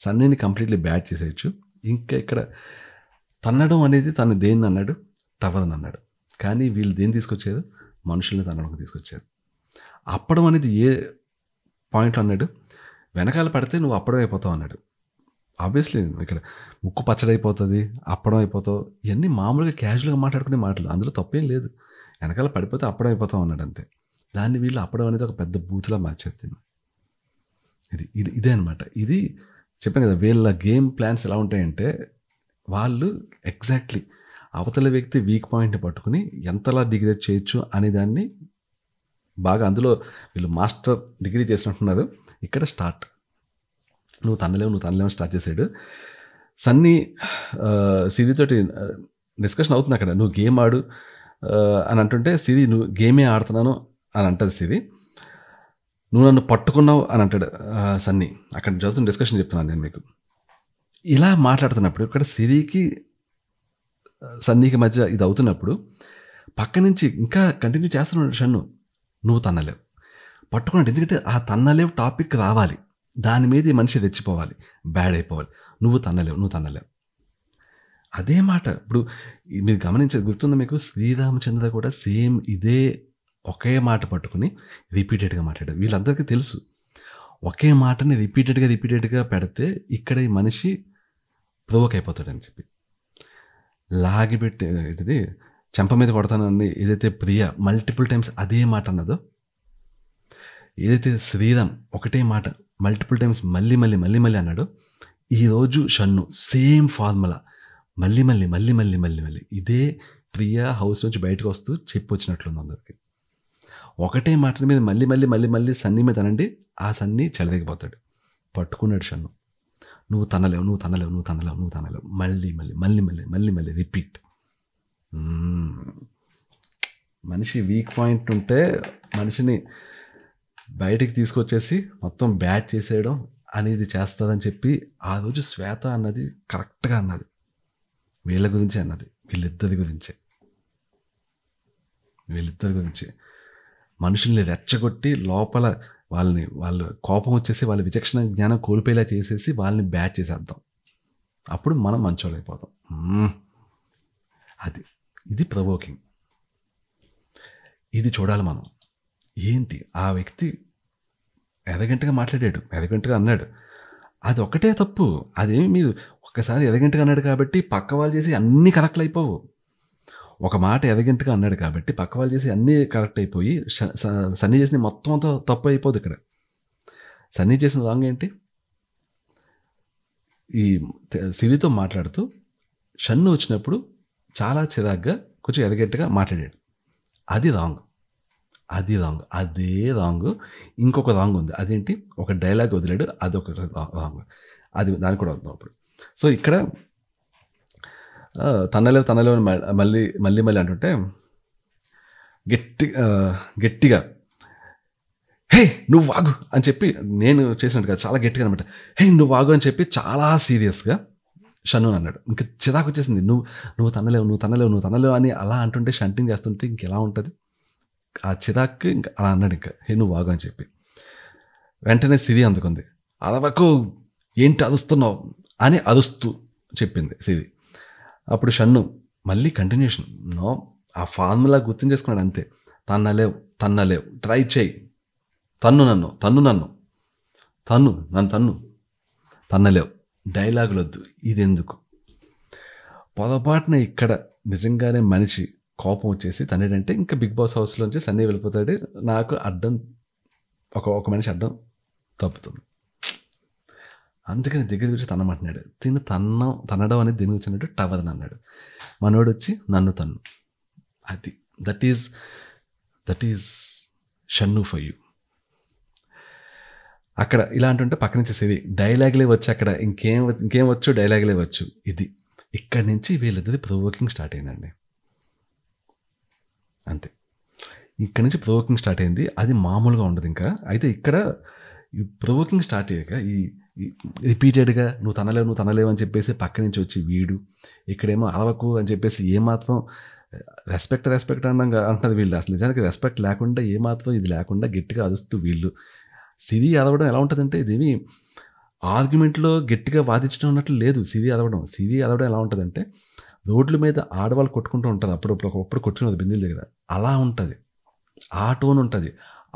[SPEAKER 1] సన్నీని కంప్లీట్లీ బ్యాడ్ చేసేయచ్చు ఇంకా ఇక్కడ తన్నడం అనేది తను దేన్ని అన్నాడు అని అన్నాడు కానీ వీళ్ళు దేని తీసుకొచ్చారు మనుషుల్ని తన్నడం తీసుకొచ్చారు అప్పడం అనేది ఏ పాయింట్ అన్నాడు వెనకాల పడితే నువ్వు అప్పడం అయిపోతావు అన్నాడు ఆబ్వియస్లీ ఇక్కడ ముక్కు పచ్చడైపోతుంది అప్పడం అయిపోతావు ఇవన్నీ మామూలుగా క్యాజువల్గా మాట్లాడుకునే మాటలు అందులో తప్పేం లేదు వెనకాల పడిపోతే అప్పడం అయిపోతావు అన్నాడు అంతే దాన్ని వీళ్ళు అప్పడం అనేది ఒక పెద్ద బూతులా మార్చేస్తాను ఇది ఇది ఇదే అనమాట ఇది చెప్పాను కదా వీళ్ళ గేమ్ ప్లాన్స్ ఎలా ఉంటాయంటే వాళ్ళు ఎగ్జాక్ట్లీ అవతల వ్యక్తి వీక్ పాయింట్ పట్టుకుని ఎంతలా డిగ్రీ చేయొచ్చు అనే దాన్ని బాగా అందులో వీళ్ళు మాస్టర్ డిగ్రీ చేసినట్టున్నారు ఇక్కడ స్టార్ట్ నువ్వు తనలేవు నువ్వు తనలేవు స్టార్ట్ చేసాడు సన్నీ సిరితోటి డిస్కషన్ అవుతుంది అక్కడ నువ్వు గేమ్ ఆడు అని అంటుంటే సిరి నువ్వు గేమే ఆడుతున్నాను అని అంటుంది సిరి నువ్వు నన్ను పట్టుకున్నావు అని అంటాడు సన్నీ అక్కడ జరుగుతున్న డిస్కషన్ చెప్తున్నాను నేను మీకు ఇలా మాట్లాడుతున్నప్పుడు ఇక్కడ సిరికి సన్నీకి మధ్య ఇది అవుతున్నప్పుడు పక్క నుంచి ఇంకా కంటిన్యూ చేస్తున్నాడు షన్ను నువ్వు తన్నలేవు పట్టుకున్నాడు ఎందుకంటే ఆ తన్నలేవు టాపిక్ రావాలి దాని మీద ఈ మనిషి తెచ్చిపోవాలి బ్యాడ్ అయిపోవాలి నువ్వు తన్నలేవు నువ్వు తన్నలేవు అదే మాట ఇప్పుడు మీరు గమనించే గుర్తుందా మీకు శ్రీరామచంద్ర కూడా సేమ్ ఇదే ఒకే మాట పట్టుకుని రిపీటెడ్గా మాట్లాడారు వీళ్ళందరికీ తెలుసు ఒకే మాటని రిపీటెడ్గా రిపీటెడ్గా పెడితే ఇక్కడ ఈ మనిషి ప్రోవోక్ అయిపోతాడని చెప్పి లాగిపెట్టి ఇది చెంప మీద కొడతానండి ఏదైతే ప్రియ మల్టిపుల్ టైమ్స్ అదే మాట అన్నదో ఏదైతే శ్రీరామ్ ఒకటే మాట మల్టిపుల్ టైమ్స్ మళ్ళీ మళ్ళీ మళ్ళీ మళ్ళీ అన్నాడు ఈరోజు షన్ను సేమ్ ఫార్ములా మళ్ళీ మళ్ళీ మళ్ళీ మళ్ళీ మళ్ళీ మళ్ళీ ఇదే ప్రియా హౌస్ నుంచి బయటకు వస్తూ వచ్చినట్లుంది అందరికీ ఒకటే మాట మీద మళ్ళీ మళ్ళీ మళ్ళీ మళ్ళీ సన్నీ మీద తనండి ఆ సన్నీ చలిదగిపోతాడు పట్టుకున్నాడు షన్ను నువ్వు తనలేవు నువ్వు తనలేవు నువ్వు తనలేవు నువ్వు తనలేవు మళ్ళీ మళ్ళీ మళ్ళీ మళ్ళీ మళ్ళీ మళ్ళీ రిపీట్ మనిషి వీక్ పాయింట్ ఉంటే మనిషిని బయటికి తీసుకొచ్చేసి మొత్తం బ్యాట్ చేసేయడం అనేది చేస్తుందని చెప్పి ఆ రోజు శ్వేత అన్నది కరెక్ట్గా అన్నది వీళ్ళ గురించి అన్నది వీళ్ళిద్దరి గురించే వీళ్ళిద్దరి గురించి మనుషుల్ని రెచ్చగొట్టి లోపల వాళ్ళని వాళ్ళు కోపం వచ్చేసి వాళ్ళ విచక్షణ జ్ఞానం కోల్పోయేలా చేసేసి వాళ్ళని బ్యాట్ చేసేద్దాం అప్పుడు మనం మంచోళ్ళు అయిపోతాం అది ఇది ప్రవోకింగ్ ఇది చూడాలి మనం ఏంటి ఆ వ్యక్తి ఎదగంటగా మాట్లాడాడు ఎదగంటగా అన్నాడు అది ఒకటే తప్పు అదేమి మీరు ఒక్కసారి ఎదగంటగా అన్నాడు కాబట్టి పక్క వాళ్ళు చేసి అన్నీ కరెక్ట్లు అయిపోవు ఒక మాట ఎదగింటగా అన్నాడు కాబట్టి పక్క వాళ్ళు చేసి అన్నీ కరెక్ట్ అయిపోయి సన్నీ చేసిన మొత్తం అంతా తప్పు అయిపోదు ఇక్కడ సన్నీ చేసిన రాంగ్ ఏంటి ఈ సిరితో మాట్లాడుతూ షన్ను వచ్చినప్పుడు చాలా చిరాగ్గా కొంచెం ఎదగట్టుగా మాట్లాడాడు అది రాంగ్ అది రాంగ్ అదే రాంగ్ ఇంకొక రాంగ్ ఉంది అదేంటి ఒక డైలాగ్ వదిలాడు అదొక రాంగ్ అది దానికి కూడా వద్దాం అప్పుడు సో ఇక్కడ తనలేవు తనలేవు అని మళ్ళీ మళ్ళీ మళ్ళీ అంటుంటే గట్టి గట్టిగా హే నువ్వు వాగు అని చెప్పి నేను చేసినట్టు కదా చాలా గట్టిగా అనమాట హే నువ్వు వాగు అని చెప్పి చాలా సీరియస్గా షను అన్నాడు ఇంకా చిరాకు వచ్చేసింది నువ్వు నువ్వు తనలేవు నువ్వు తనలేవు నువ్వు తనలేవు అని అలా అంటుంటే షంటింగ్ చేస్తుంటే ఇంకెలా ఉంటుంది ఆ చిరాకు ఇంకా అలా అన్నాడు ఇంకా హే నువ్వు వాగు అని చెప్పి వెంటనే సిరి అందుకుంది అదవకు ఏంటి అరుస్తున్నావు అని అరుస్తూ చెప్పింది సిరి అప్పుడు షన్ను మళ్ళీ కంటిన్యూషన్ నో ఆ ఫార్ములా గుర్తు చేసుకున్నాడు అంతే తన్నలేవు తన్నలేవు ట్రై చేయి తన్ను నన్ను తన్ను నన్ను తన్ను నన్ను తన్ను తన్నలేవు డైలాగులు వద్దు ఇది ఎందుకు పొరపాటున ఇక్కడ నిజంగానే మనిషి కోపం వచ్చేసి తనేడంటే ఇంకా బిగ్ బాస్ హౌస్లో నుంచి సన్నీ వెళ్ళిపోతాడు నాకు అడ్డం ఒక ఒక మనిషి అడ్డం తప్పుతుంది అందుకని దగ్గర వచ్చి తన్నమంటున్నాడు తిని తన్న తన్నడం అనేది దీని వచ్చినట్టు టవదని అన్నాడు మనోడు వచ్చి నన్ను తన్ను అది that is that is Shannu for you అక్కడ ఇలా అంటుంటే పక్క నుంచి సరే డైలాగ్లే వచ్చి అక్కడ ఇంకేం ఇంకేం వచ్చు డైలాగ్లే వచ్చు ఇది ఇక్కడి నుంచి వీళ్ళది ప్రొవోకింగ్ స్టార్ట్ అయిందండి అంతే ఇక్కడి నుంచి ప్రొవోకింగ్ స్టార్ట్ అయింది అది మామూలుగా ఉండదు ఇంకా అయితే ఇక్కడ ఈ ప్రొవోకింగ్ స్టార్ట్ అయ్యాక ఈ రిపీటెడ్గా నువ్వు తనలేవు నువ్వు తనలేవు అని చెప్పేసి పక్క నుంచి వచ్చి వీడు ఇక్కడేమో అలవకు అని చెప్పేసి ఏమాత్రం రెస్పెక్ట్ రెస్పెక్ట్ అన్నాక అంటున్నది వీళ్ళు అసలు నిజానికి రెస్పెక్ట్ లేకుండా ఏమాత్రం ఇది లేకుండా గట్టిగా అరుస్తూ వీళ్ళు సిరి అదవడం ఎలా ఉంటుందంటే ఇదేమి ఆర్గ్యుమెంట్లో గట్టిగా వాదించడం అన్నట్లు లేదు సిరి అదవడం సిరి అదవడం ఎలా ఉంటుందంటే రోడ్ల మీద ఆడవాళ్ళు కొట్టుకుంటూ ఉంటారు అప్పుడప్పుడు ఒకప్పుడు కొట్టుకున్నది బిందెల దగ్గర అలా ఉంటుంది ఆ టోన్ ఉంటుంది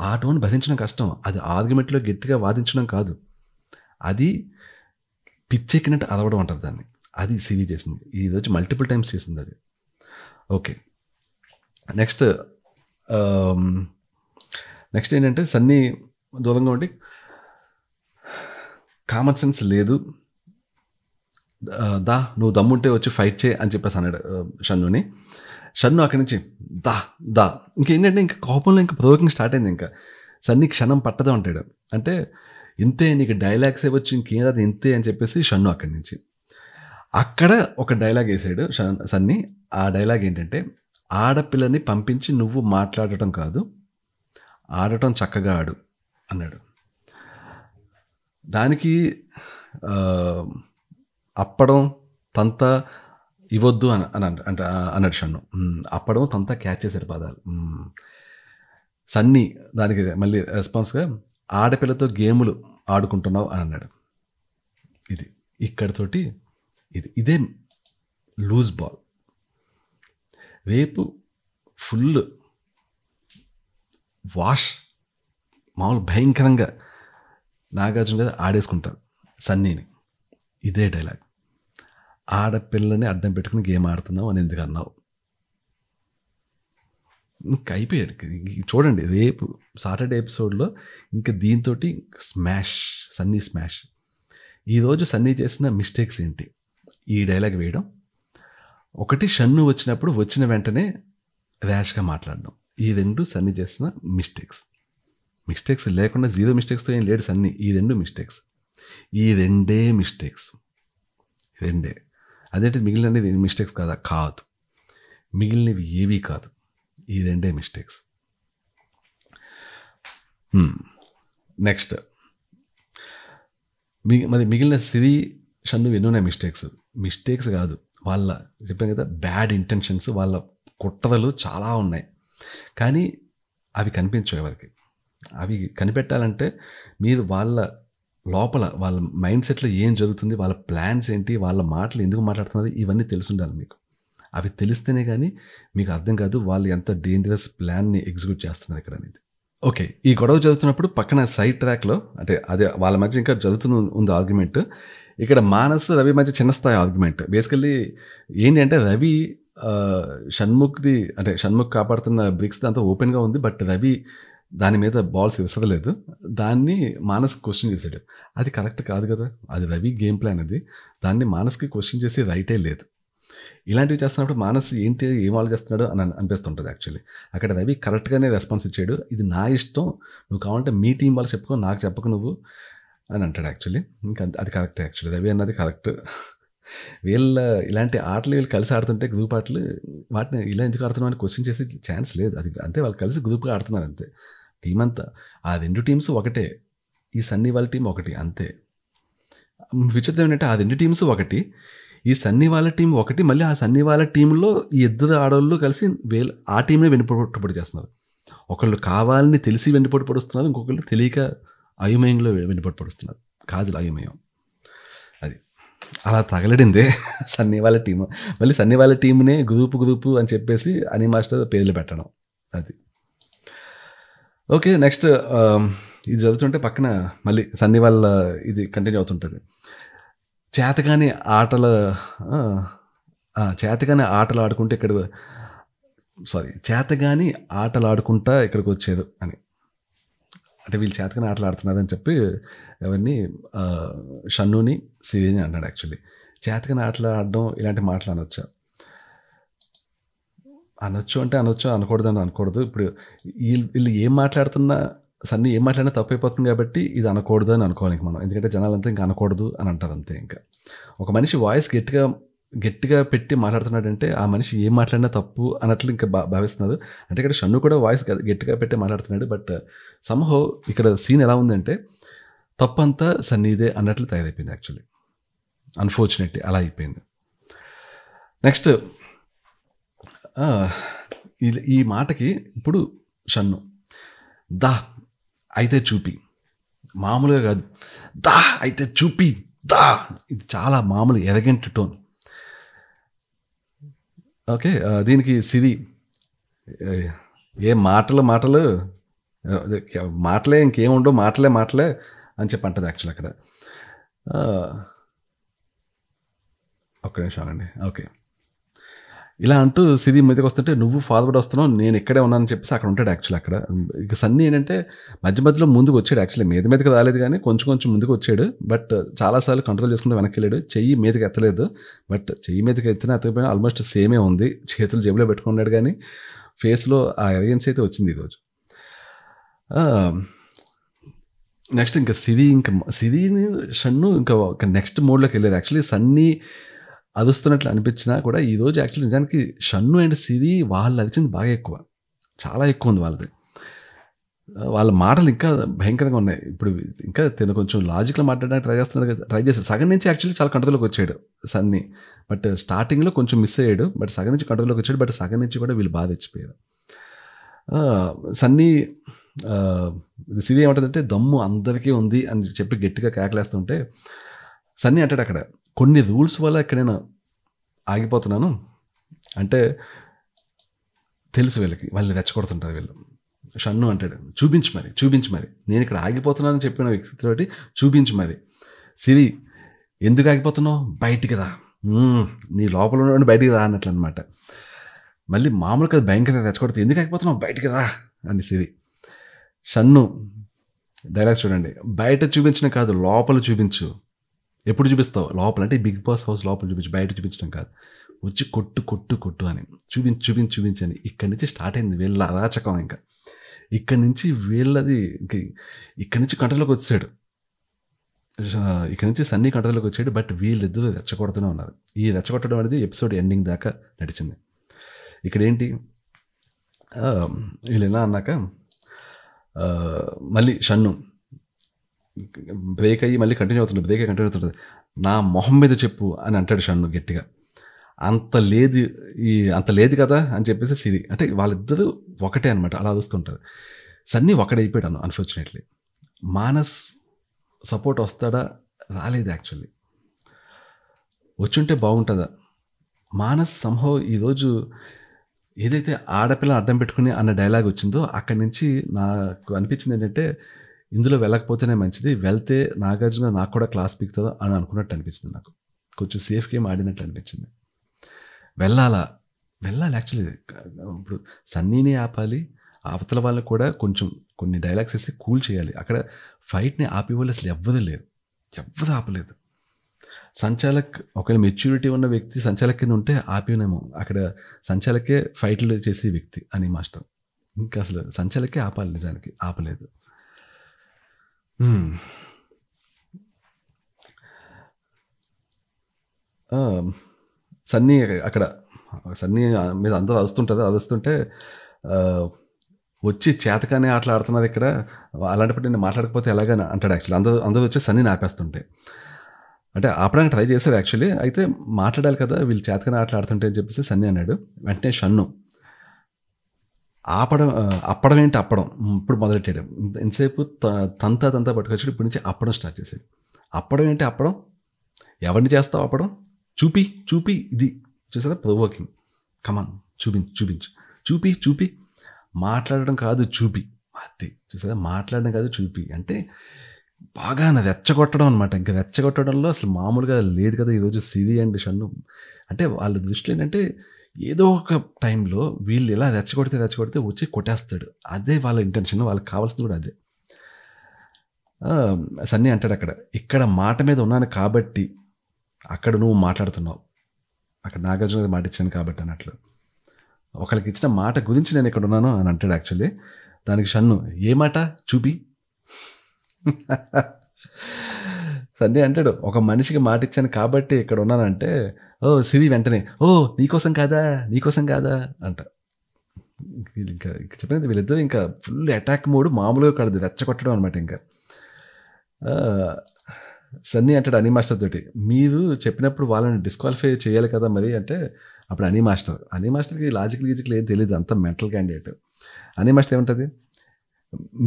[SPEAKER 1] ఆ టోన్ భరించడం కష్టం అది ఆర్గ్యుమెంట్లో గట్టిగా వాదించడం కాదు అది పిచ్చెక్కినట్టు అరవడం అంటారు దాన్ని అది సివి చేసింది ఇది వచ్చి మల్టిపుల్ టైమ్స్ చేసింది అది ఓకే నెక్స్ట్ నెక్స్ట్ um, ఏంటంటే సన్నీ దూరంగా ఉండి కామన్ సెన్స్ లేదు దా నువ్వు దమ్ముంటే వచ్చి ఫైట్ చేయి అని చెప్పేసి అన్నాడు uh, షన్నుని షన్ను అక్కడి నుంచి దా దా ఇంకేంటంటే ఇంకా కోపంలో ఇంకా ప్రోవోకింగ్ స్టార్ట్ అయింది ఇంకా సన్నీ క్షణం పట్టదే ఉంటాడు అంటే ఇంతే నీకు డైలాగ్స్ ఇవ్వచ్చు ఇంకేం కాదు ఇంతే అని చెప్పేసి షన్ను అక్కడి నుంచి అక్కడ ఒక డైలాగ్ వేసాడు సన్ని ఆ డైలాగ్ ఏంటంటే ఆడపిల్లని పంపించి నువ్వు మాట్లాడటం కాదు ఆడటం చక్కగా ఆడు అన్నాడు దానికి అప్పడం తంత ఇవ్వద్దు అని అంటే అన్నాడు షన్ను అప్పడం తంత క్యాచ్ చేసే పదాలు సన్నీ దానికి మళ్ళీ రెస్పాన్స్గా ఆడపిల్లతో గేములు ఆడుకుంటున్నావు అని అన్నాడు ఇది ఇక్కడతోటి ఇది ఇదే లూజ్ బాల్ రేపు ఫుల్ వాష్ మామూలు భయంకరంగా నాగార్జున గారు ఆడేసుకుంటారు సన్నీని ఇదే డైలాగ్ ఆడపిల్లని అడ్డం పెట్టుకుని గేమ్ ఆడుతున్నావు అని ఎందుకు అన్నావు ఇంకా అయిపోయాడు చూడండి రేపు సాటర్డే ఎపిసోడ్లో ఇంకా దీంతో స్మాష్ సన్నీ స్మాష్ ఈరోజు సన్నీ చేసిన మిస్టేక్స్ ఏంటి ఈ డైలాగ్ వేయడం ఒకటి షన్ను వచ్చినప్పుడు వచ్చిన వెంటనే ర్యాష్గా మాట్లాడడం ఈ రెండు సన్నీ చేసిన మిస్టేక్స్ మిస్టేక్స్ లేకుండా జీరో మిస్టేక్స్తో ఏం లేడు సన్నీ ఈ రెండు మిస్టేక్స్ ఈ రెండే మిస్టేక్స్ రెండే అదేంటి మిగిలినది మిస్టేక్స్ కాదా కాదు మిగిలినవి ఏవీ కాదు ఈ రెండే మిస్టేక్స్ నెక్స్ట్ hmm. మిగి మరి మిగిలిన సిరి షన్ను ఉన్నాయి మిస్టేక్స్ మిస్టేక్స్ కాదు వాళ్ళ చెప్పాను కదా బ్యాడ్ ఇంటెన్షన్స్ వాళ్ళ కుట్రలు చాలా ఉన్నాయి కానీ అవి కనిపించవు ఎవరికి అవి కనిపెట్టాలంటే మీరు వాళ్ళ లోపల వాళ్ళ మైండ్ సెట్లో ఏం జరుగుతుంది వాళ్ళ ప్లాన్స్ ఏంటి వాళ్ళ మాటలు ఎందుకు మాట్లాడుతున్నది ఇవన్నీ తెలిసి ఉండాలి మీకు అవి తెలిస్తేనే కానీ మీకు అర్థం కాదు వాళ్ళు ఎంత డేంజరస్ ప్లాన్ని ఎగ్జిక్యూట్ చేస్తున్నారు ఇక్కడ అనేది ఓకే ఈ గొడవ జరుగుతున్నప్పుడు పక్కన సైడ్ ట్రాక్లో అంటే అదే వాళ్ళ మధ్య ఇంకా జరుగుతున్న ఉంది ఆర్గ్యుమెంట్ ఇక్కడ మానస్ రవి మధ్య చిన్న స్థాయి ఆర్గ్యుమెంట్ బేసికల్లీ అంటే రవి షణ్ముఖ్ది అంటే షణ్ముఖ్ కాపాడుతున్న బ్రిక్స్ అంతా ఓపెన్గా ఉంది బట్ రవి దాని మీద బాల్స్ విసరలేదు దాన్ని మానస్ క్వశ్చన్ చేశాడు అది కరెక్ట్ కాదు కదా అది రవి గేమ్ ప్లాన్ అది దాన్ని మానస్కి క్వశ్చన్ చేసి రైటే లేదు ఇలాంటివి చేస్తున్నప్పుడు మానసు ఏంటి ఏం చేస్తున్నాడు అని అనిపిస్తుంటుంది యాక్చువల్లీ అక్కడ రవి కరెక్ట్గానే రెస్పాన్స్ ఇచ్చాడు ఇది నా ఇష్టం నువ్వు కావాలంటే మీ టీం వాళ్ళు చెప్పుకో నాకు చెప్పకు నువ్వు అని అంటాడు యాక్చువల్లీ ఇంకా అది కరెక్ట్ యాక్చువల్లీ రవి అన్నది కరెక్ట్ వీళ్ళ ఇలాంటి ఆటలు వీళ్ళు కలిసి ఆడుతుంటే గ్రూప్ ఆటలు వాటిని ఇలా ఎందుకు ఆడుతున్నావు అని క్వశ్చన్ చేసే ఛాన్స్ లేదు అది అంతే వాళ్ళు కలిసి గ్రూప్గా ఆడుతున్నారు అంతే టీం అంతా ఆ రెండు టీమ్స్ ఒకటే ఈ సన్నీ వాళ్ళ టీం ఒకటి అంతే విచిత్రం ఏంటంటే ఆ రెండు టీమ్స్ ఒకటి ఈ సన్నీ వాళ్ళ టీం ఒకటి మళ్ళీ ఆ సన్నీ వాళ్ళ టీంలో ఈ ఇద్దరు ఆడవాళ్ళు కలిసి వేలు ఆ టీంలో వెనుపట్టుబడి చేస్తున్నారు ఒకళ్ళు కావాలని తెలిసి వెనుపడి పడుస్తున్నారు ఇంకొకళ్ళు తెలియక అయోమయంలో వెనుపడి పడుస్తున్నారు కాజులు అయోమయం అది అలా తగలడిందే సన్నీ వాళ్ళ టీం మళ్ళీ సన్నీ వాళ్ళ టీంనే గ్రూప్ గ్రూప్ అని చెప్పేసి అని మాస్టర్ పేర్లు పెట్టడం అది ఓకే నెక్స్ట్ ఇది చదువుతుంటే పక్కన మళ్ళీ సన్నీ వాళ్ళ ఇది కంటిన్యూ అవుతుంటుంది చేతగాని ఆటల చేతగాని ఆటలు ఆడుకుంటే ఇక్కడ సారీ చేతగాని ఆటలు ఆడుకుంటా ఇక్కడికి వచ్చేది అని అంటే వీళ్ళు చేతగానే ఆటలు ఆడుతున్నారని చెప్పి అవన్నీ షన్నుని సిరిని అన్నాడు యాక్చువల్లీ చేతగాని ఆటలు ఆడడం ఇలాంటి మాటలు అనొచ్చా అనొచ్చు అంటే అనొచ్చు అనకూడదు అని అనకూడదు ఇప్పుడు వీళ్ళు వీళ్ళు ఏం మాట్లాడుతున్నా సన్ని ఏం మాట్లాడినా తప్పు అయిపోతుంది కాబట్టి ఇది అనకూడదు అని అనుకోవాలి మనం ఎందుకంటే జనాలంతా ఇంకా అనకూడదు అని అంటారు అంతే ఇంకా ఒక మనిషి వాయిస్ గట్టిగా గట్టిగా పెట్టి మాట్లాడుతున్నాడంటే ఆ మనిషి ఏం మాట్లాడినా తప్పు అన్నట్లు ఇంకా భా భావిస్తున్నారు అంటే ఇక్కడ షన్ను కూడా వాయిస్ గట్టిగా పెట్టి మాట్లాడుతున్నాడు బట్ సమ్హౌ ఇక్కడ సీన్ ఎలా ఉందంటే తప్పు తప్పంతా సన్నీదే అన్నట్లు తయారైపోయింది యాక్చువల్లీ అన్ఫార్చునేట్లీ అలా అయిపోయింది నెక్స్ట్ ఈ మాటకి ఇప్పుడు షన్ను దా అయితే చూపి మామూలుగా కాదు దా అయితే చూపి దా ఇది చాలా మామూలు ఎదగంటి టోన్ ఓకే దీనికి సిరి ఏ మాటలు మాటలు మాటలే ఇంకేముండవు మాటలే మాటలే అని చెప్పి అంటది యాక్చువల్ అక్కడ ఒక్క నిమిషం అండి ఓకే ఇలా అంటూ సిది మీదకి వస్తుంటే నువ్వు ఫార్వర్డ్ వస్తున్నావు నేను ఇక్కడే ఉన్నానని చెప్పేసి అక్కడ ఉంటాడు యాక్చువల్లీ అక్కడ ఇక సన్నీ ఏంటంటే మధ్య మధ్యలో ముందుకు వచ్చాడు యాక్చువల్లీ మీద మీదకి రాలేదు కానీ కొంచెం కొంచెం ముందుకు వచ్చాడు బట్ చాలాసార్లు కంట్రోల్ చేసుకుంటూ వెనక్కి వెళ్ళాడు చెయ్యి మీదకి ఎత్తలేదు బట్ చెయ్యి మీదకి ఎత్తిన ఎత్తకపోయినా ఆల్మోస్ట్ సేమే ఉంది చేతులు జేబులో పెట్టుకున్నాడు కానీ ఫేస్లో ఆ ఎరగెన్స్ అయితే వచ్చింది ఈరోజు నెక్స్ట్ ఇంకా సిరి ఇంకా సిరిని షన్ను ఇంకా నెక్స్ట్ మోడ్లోకి వెళ్ళేది యాక్చువల్లీ సన్నీ అదుస్తున్నట్లు అనిపించినా కూడా ఈరోజు యాక్చువల్లీ నిజానికి షన్ను అండ్ సిరి వాళ్ళు అదిచింది బాగా ఎక్కువ చాలా ఎక్కువ ఉంది వాళ్ళది వాళ్ళ మాటలు ఇంకా భయంకరంగా ఉన్నాయి ఇప్పుడు ఇంకా తను కొంచెం లాజిక్లో మాట్లాడడానికి ట్రై చేస్తున్నాడు ట్రై చేస్తాడు సగం నుంచి యాక్చువల్లీ చాలా కంట్రోల్లోకి వచ్చాడు సన్ని బట్ స్టార్టింగ్లో కొంచెం మిస్ అయ్యాడు బట్ సగం నుంచి కంట్రోల్లోకి వచ్చాడు బట్ సగం నుంచి కూడా వీళ్ళు బాధ తెచ్చిపోయారు సన్నీ సిరి ఏమంటుందంటే దమ్ము అందరికీ ఉంది అని చెప్పి గట్టిగా కేకలేస్తుంటే సన్నీ అంటాడు అక్కడ కొన్ని రూల్స్ వల్ల ఎక్కడైనా ఆగిపోతున్నాను అంటే తెలుసు వీళ్ళకి వాళ్ళు రెచ్చగొడుతుంటారు వీళ్ళు షన్ను అంటాడు చూపించు మరి చూపించు మరి నేను ఇక్కడ ఆగిపోతున్నానని చెప్పిన వ్యక్తితోటి చూపించు మరి సిరి ఎందుకు ఆగిపోతున్నావు బయటికి రా నీ లోపల ఉన్నవాడిని బయటికి రా అన్నట్లు అనమాట మళ్ళీ మామూలుగా అది భయంకరంగా తెచ్చకూడదు ఎందుకు ఆగిపోతున్నావు బయటికి రా అని సిరి షన్ను డైలాగ్స్ చూడండి బయట చూపించిన కాదు లోపల చూపించు ఎప్పుడు చూపిస్తావు లోపల అంటే బిగ్ బాస్ హౌస్ లోపల చూపించు బయట చూపించడం కాదు వచ్చి కొట్టు కొట్టు కొట్టు అని చూపించి చూపించి చూపించని ఇక్కడి నుంచి స్టార్ట్ అయింది వీళ్ళ అరాచకం ఇంకా ఇక్కడి నుంచి వీళ్ళది ఇక్కడి నుంచి కంటలోకి వచ్చాడు ఇక్కడి నుంచి సన్నీ కంటలోకి వచ్చాడు బట్ వీళ్ళిద్దరూ రెచ్చగొడుతూనే ఉన్నారు ఈ రెచ్చగొట్టడం అనేది ఎపిసోడ్ ఎండింగ్ దాకా నడిచింది ఇక్కడ ఏంటి వీళ్ళు ఎలా అన్నాక మళ్ళీ షన్ను బ్రేక్ అయ్యి మళ్ళీ కంటిన్యూ అవుతుంది బ్రేక్ అయ్యి కంటిన్యూ అవుతుంది నా మొహం మీద చెప్పు అని అంటాడు షన్ను గట్టిగా అంత లేదు ఈ అంత లేదు కదా అని చెప్పేసి సిరి అంటే వాళ్ళిద్దరూ ఒకటే అనమాట అలా చూస్తుంటారు సన్నీ ఒకడైపోయాడు అన్ఫార్చునేట్లీ మానస్ సపోర్ట్ వస్తాడా రాలేదు యాక్చువల్లీ వచ్చుంటే బాగుంటుందా మానస్ సంహవ్ ఈరోజు ఏదైతే ఆడపిల్లని అడ్డం పెట్టుకుని అన్న డైలాగ్ వచ్చిందో అక్కడి నుంచి నాకు అనిపించింది ఏంటంటే ఇందులో వెళ్ళకపోతేనే మంచిది వెళ్తే నాగార్జున నాకు కూడా క్లాస్ పీకుతుందో అని అనుకున్నట్టు అనిపించింది నాకు కొంచెం సేఫ్ గేమ్ ఆడినట్లు అనిపించింది వెళ్ళాలా వెళ్ళాలి యాక్చువల్లీ ఇప్పుడు సన్నీని ఆపాలి అవతల వాళ్ళని కూడా కొంచెం కొన్ని డైలాగ్స్ వేసి కూల్ చేయాలి అక్కడ ఫైట్ని ఆపివ్వాలి అసలు ఎవ్వరూ లేరు ఎవ్వరూ ఆపలేదు సంచాలక్ ఒకవేళ మెచ్యూరిటీ ఉన్న వ్యక్తి సంచాలక్ కింద ఉంటే ఆపినేమో అక్కడ సంచాలకే ఫైట్లు చేసే వ్యక్తి అని మాస్టర్ ఇంకా అసలు సంచాలకే ఆపాలి నిజానికి ఆపలేదు సన్నీ అక్కడ సన్నీ మీద అంతా అరుస్తుంటది. అరుస్తుంటే వచ్చి చేతకానే ఆటలు ఇక్కడ అలాంటప్పుడు నేను మాట్లాడకపోతే ఎలాగని అంటాడు యాక్చువల్లీ. అందరూ అందరూ వచ్చి సన్నీని నాపేస్తుంటే అంటే ఆపడానికి ట్రై చేశారు యాక్చువల్లీ. అయితే మాట్లాడాలి కదా! వీళ్ళు చేతకానే ఆటలు ఆడుతుంటే అని చెప్పేసి సన్నీ అన్నాడు. వెంటనే షన్ను ఆపడం అప్పడం ఏంటి అప్పడం ఇప్పుడు మొదలెట్టాడు ఎంతసేపు తంతా తంతా పట్టుకొచ్చాడు ఇప్పటి నుంచి అప్పడం స్టార్ట్ చేశాడు అప్పడం ఏంటి అప్పడం ఎవరిని చేస్తావు అప్పడం చూపి చూపి ఇది చూసారా ప్రొవోకింగ్ కమాన్ చూపించు చూపించు చూపి చూపి మాట్లాడడం కాదు చూపి అది చూసారా మాట్లాడడం కాదు చూపి అంటే బాగా రెచ్చగొట్టడం అనమాట ఇంకా రెచ్చగొట్టడంలో అసలు మామూలుగా లేదు కదా ఈరోజు సిరి అండ్ షన్ను అంటే వాళ్ళ దృష్టిలో ఏంటంటే ఏదో ఒక టైంలో వీళ్ళు ఇలా రెచ్చగొడితే రెచ్చగొడితే వచ్చి కొట్టేస్తాడు అదే వాళ్ళ ఇంటెన్షన్ వాళ్ళకి కావాల్సింది కూడా అదే సన్నీ అంటాడు అక్కడ ఇక్కడ మాట మీద ఉన్నాను కాబట్టి అక్కడ నువ్వు మాట్లాడుతున్నావు అక్కడ నాగార్జున మాట ఇచ్చాను కాబట్టి అన్నట్లు ఒకరికి ఇచ్చిన మాట గురించి నేను ఇక్కడ ఉన్నాను అని అంటాడు యాక్చువల్లీ దానికి షన్ను ఏ మాట చూపి సండే అంటాడు ఒక మనిషికి మాట ఇచ్చాను కాబట్టి ఇక్కడ ఉన్నానంటే ఓ సిరి వెంటనే ఓ నీకోసం కాదా నీకోసం కాదా అంట ఇంకా చెప్పిన వీళ్ళిద్దరు ఇంకా ఫుల్ అటాక్ మూడు మామూలుగా కడదు రెచ్చగొట్టడం అనమాట ఇంకా సన్నీ అంటాడు అనీ మాస్టర్ తోటి మీరు చెప్పినప్పుడు వాళ్ళని డిస్క్వాలిఫై చేయాలి కదా మరి అంటే అప్పుడు అనీ మాస్టర్ అనీ మాస్టర్కి లాజిక్ గీజికలు ఏం తెలియదు అంత మెంటల్ క్యాండిడేట్ అనీ మాస్టర్ ఏముంటుంది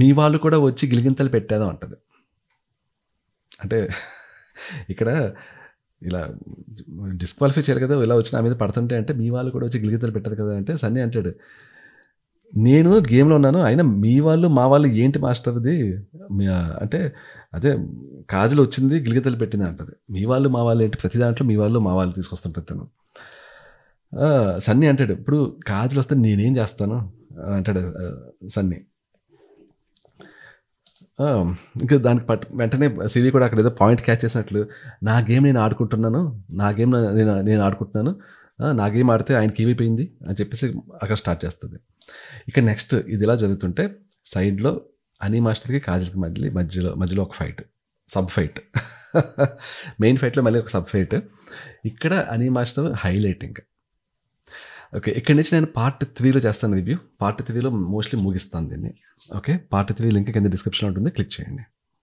[SPEAKER 1] మీ వాళ్ళు కూడా వచ్చి గిలిగింతలు పెట్టేదో అంటది అంటే ఇక్కడ ఇలా డిస్క్వాలిఫై చేయరు కదా ఇలా వచ్చి నా మీద పడుతుంటే అంటే మీ వాళ్ళు కూడా వచ్చి గిలిగితలు పెట్టదు కదా అంటే సన్నీ అంటాడు నేను గేమ్లో ఉన్నాను అయినా మీ వాళ్ళు మా వాళ్ళు ఏంటి మాస్టర్ది అంటే అదే కాజులు వచ్చింది గిలిగితలు పెట్టింది అంటది మీ వాళ్ళు మా వాళ్ళు ఏంటి ప్రతి దాంట్లో మీ వాళ్ళు మా వాళ్ళు తీసుకొస్తుంటారు తను సన్నీ అంటాడు ఇప్పుడు కాజులు వస్తే నేనేం చేస్తాను అంటాడు సన్నీ ఇంకా దానికి పట్ వెంటనే సిరి కూడా అక్కడ ఏదో పాయింట్ క్యాచ్ చేసినట్లు నా గేమ్ నేను ఆడుకుంటున్నాను నా గేమ్ నేను నేను ఆడుకుంటున్నాను నా గేమ్ ఆడితే ఆయనకి ఏమైపోయింది అని చెప్పేసి అక్కడ స్టార్ట్ చేస్తుంది ఇక్కడ నెక్స్ట్ ఇది ఇలా జరుగుతుంటే సైడ్లో అనీ మాస్టర్కి కాజల్కి మళ్ళీ మధ్యలో మధ్యలో ఒక ఫైట్ సబ్ ఫైట్ మెయిన్ ఫైట్లో మళ్ళీ ఒక సబ్ ఫైట్ ఇక్కడ అనీ మాస్టర్ హైలైట్ ఇంకా ఓకే ఇక్కడ నుంచి నేను పార్ట్ త్రీలో చేస్తాను రివ్యూ పార్ట్ త్రీలో మోస్ట్లీ ముగిస్తాను దీన్ని ఓకే పార్ట్ త్రీ లింక్ కింద డిస్క్రిప్షన్లో ఉంటుంది క్లిక్ చేయండి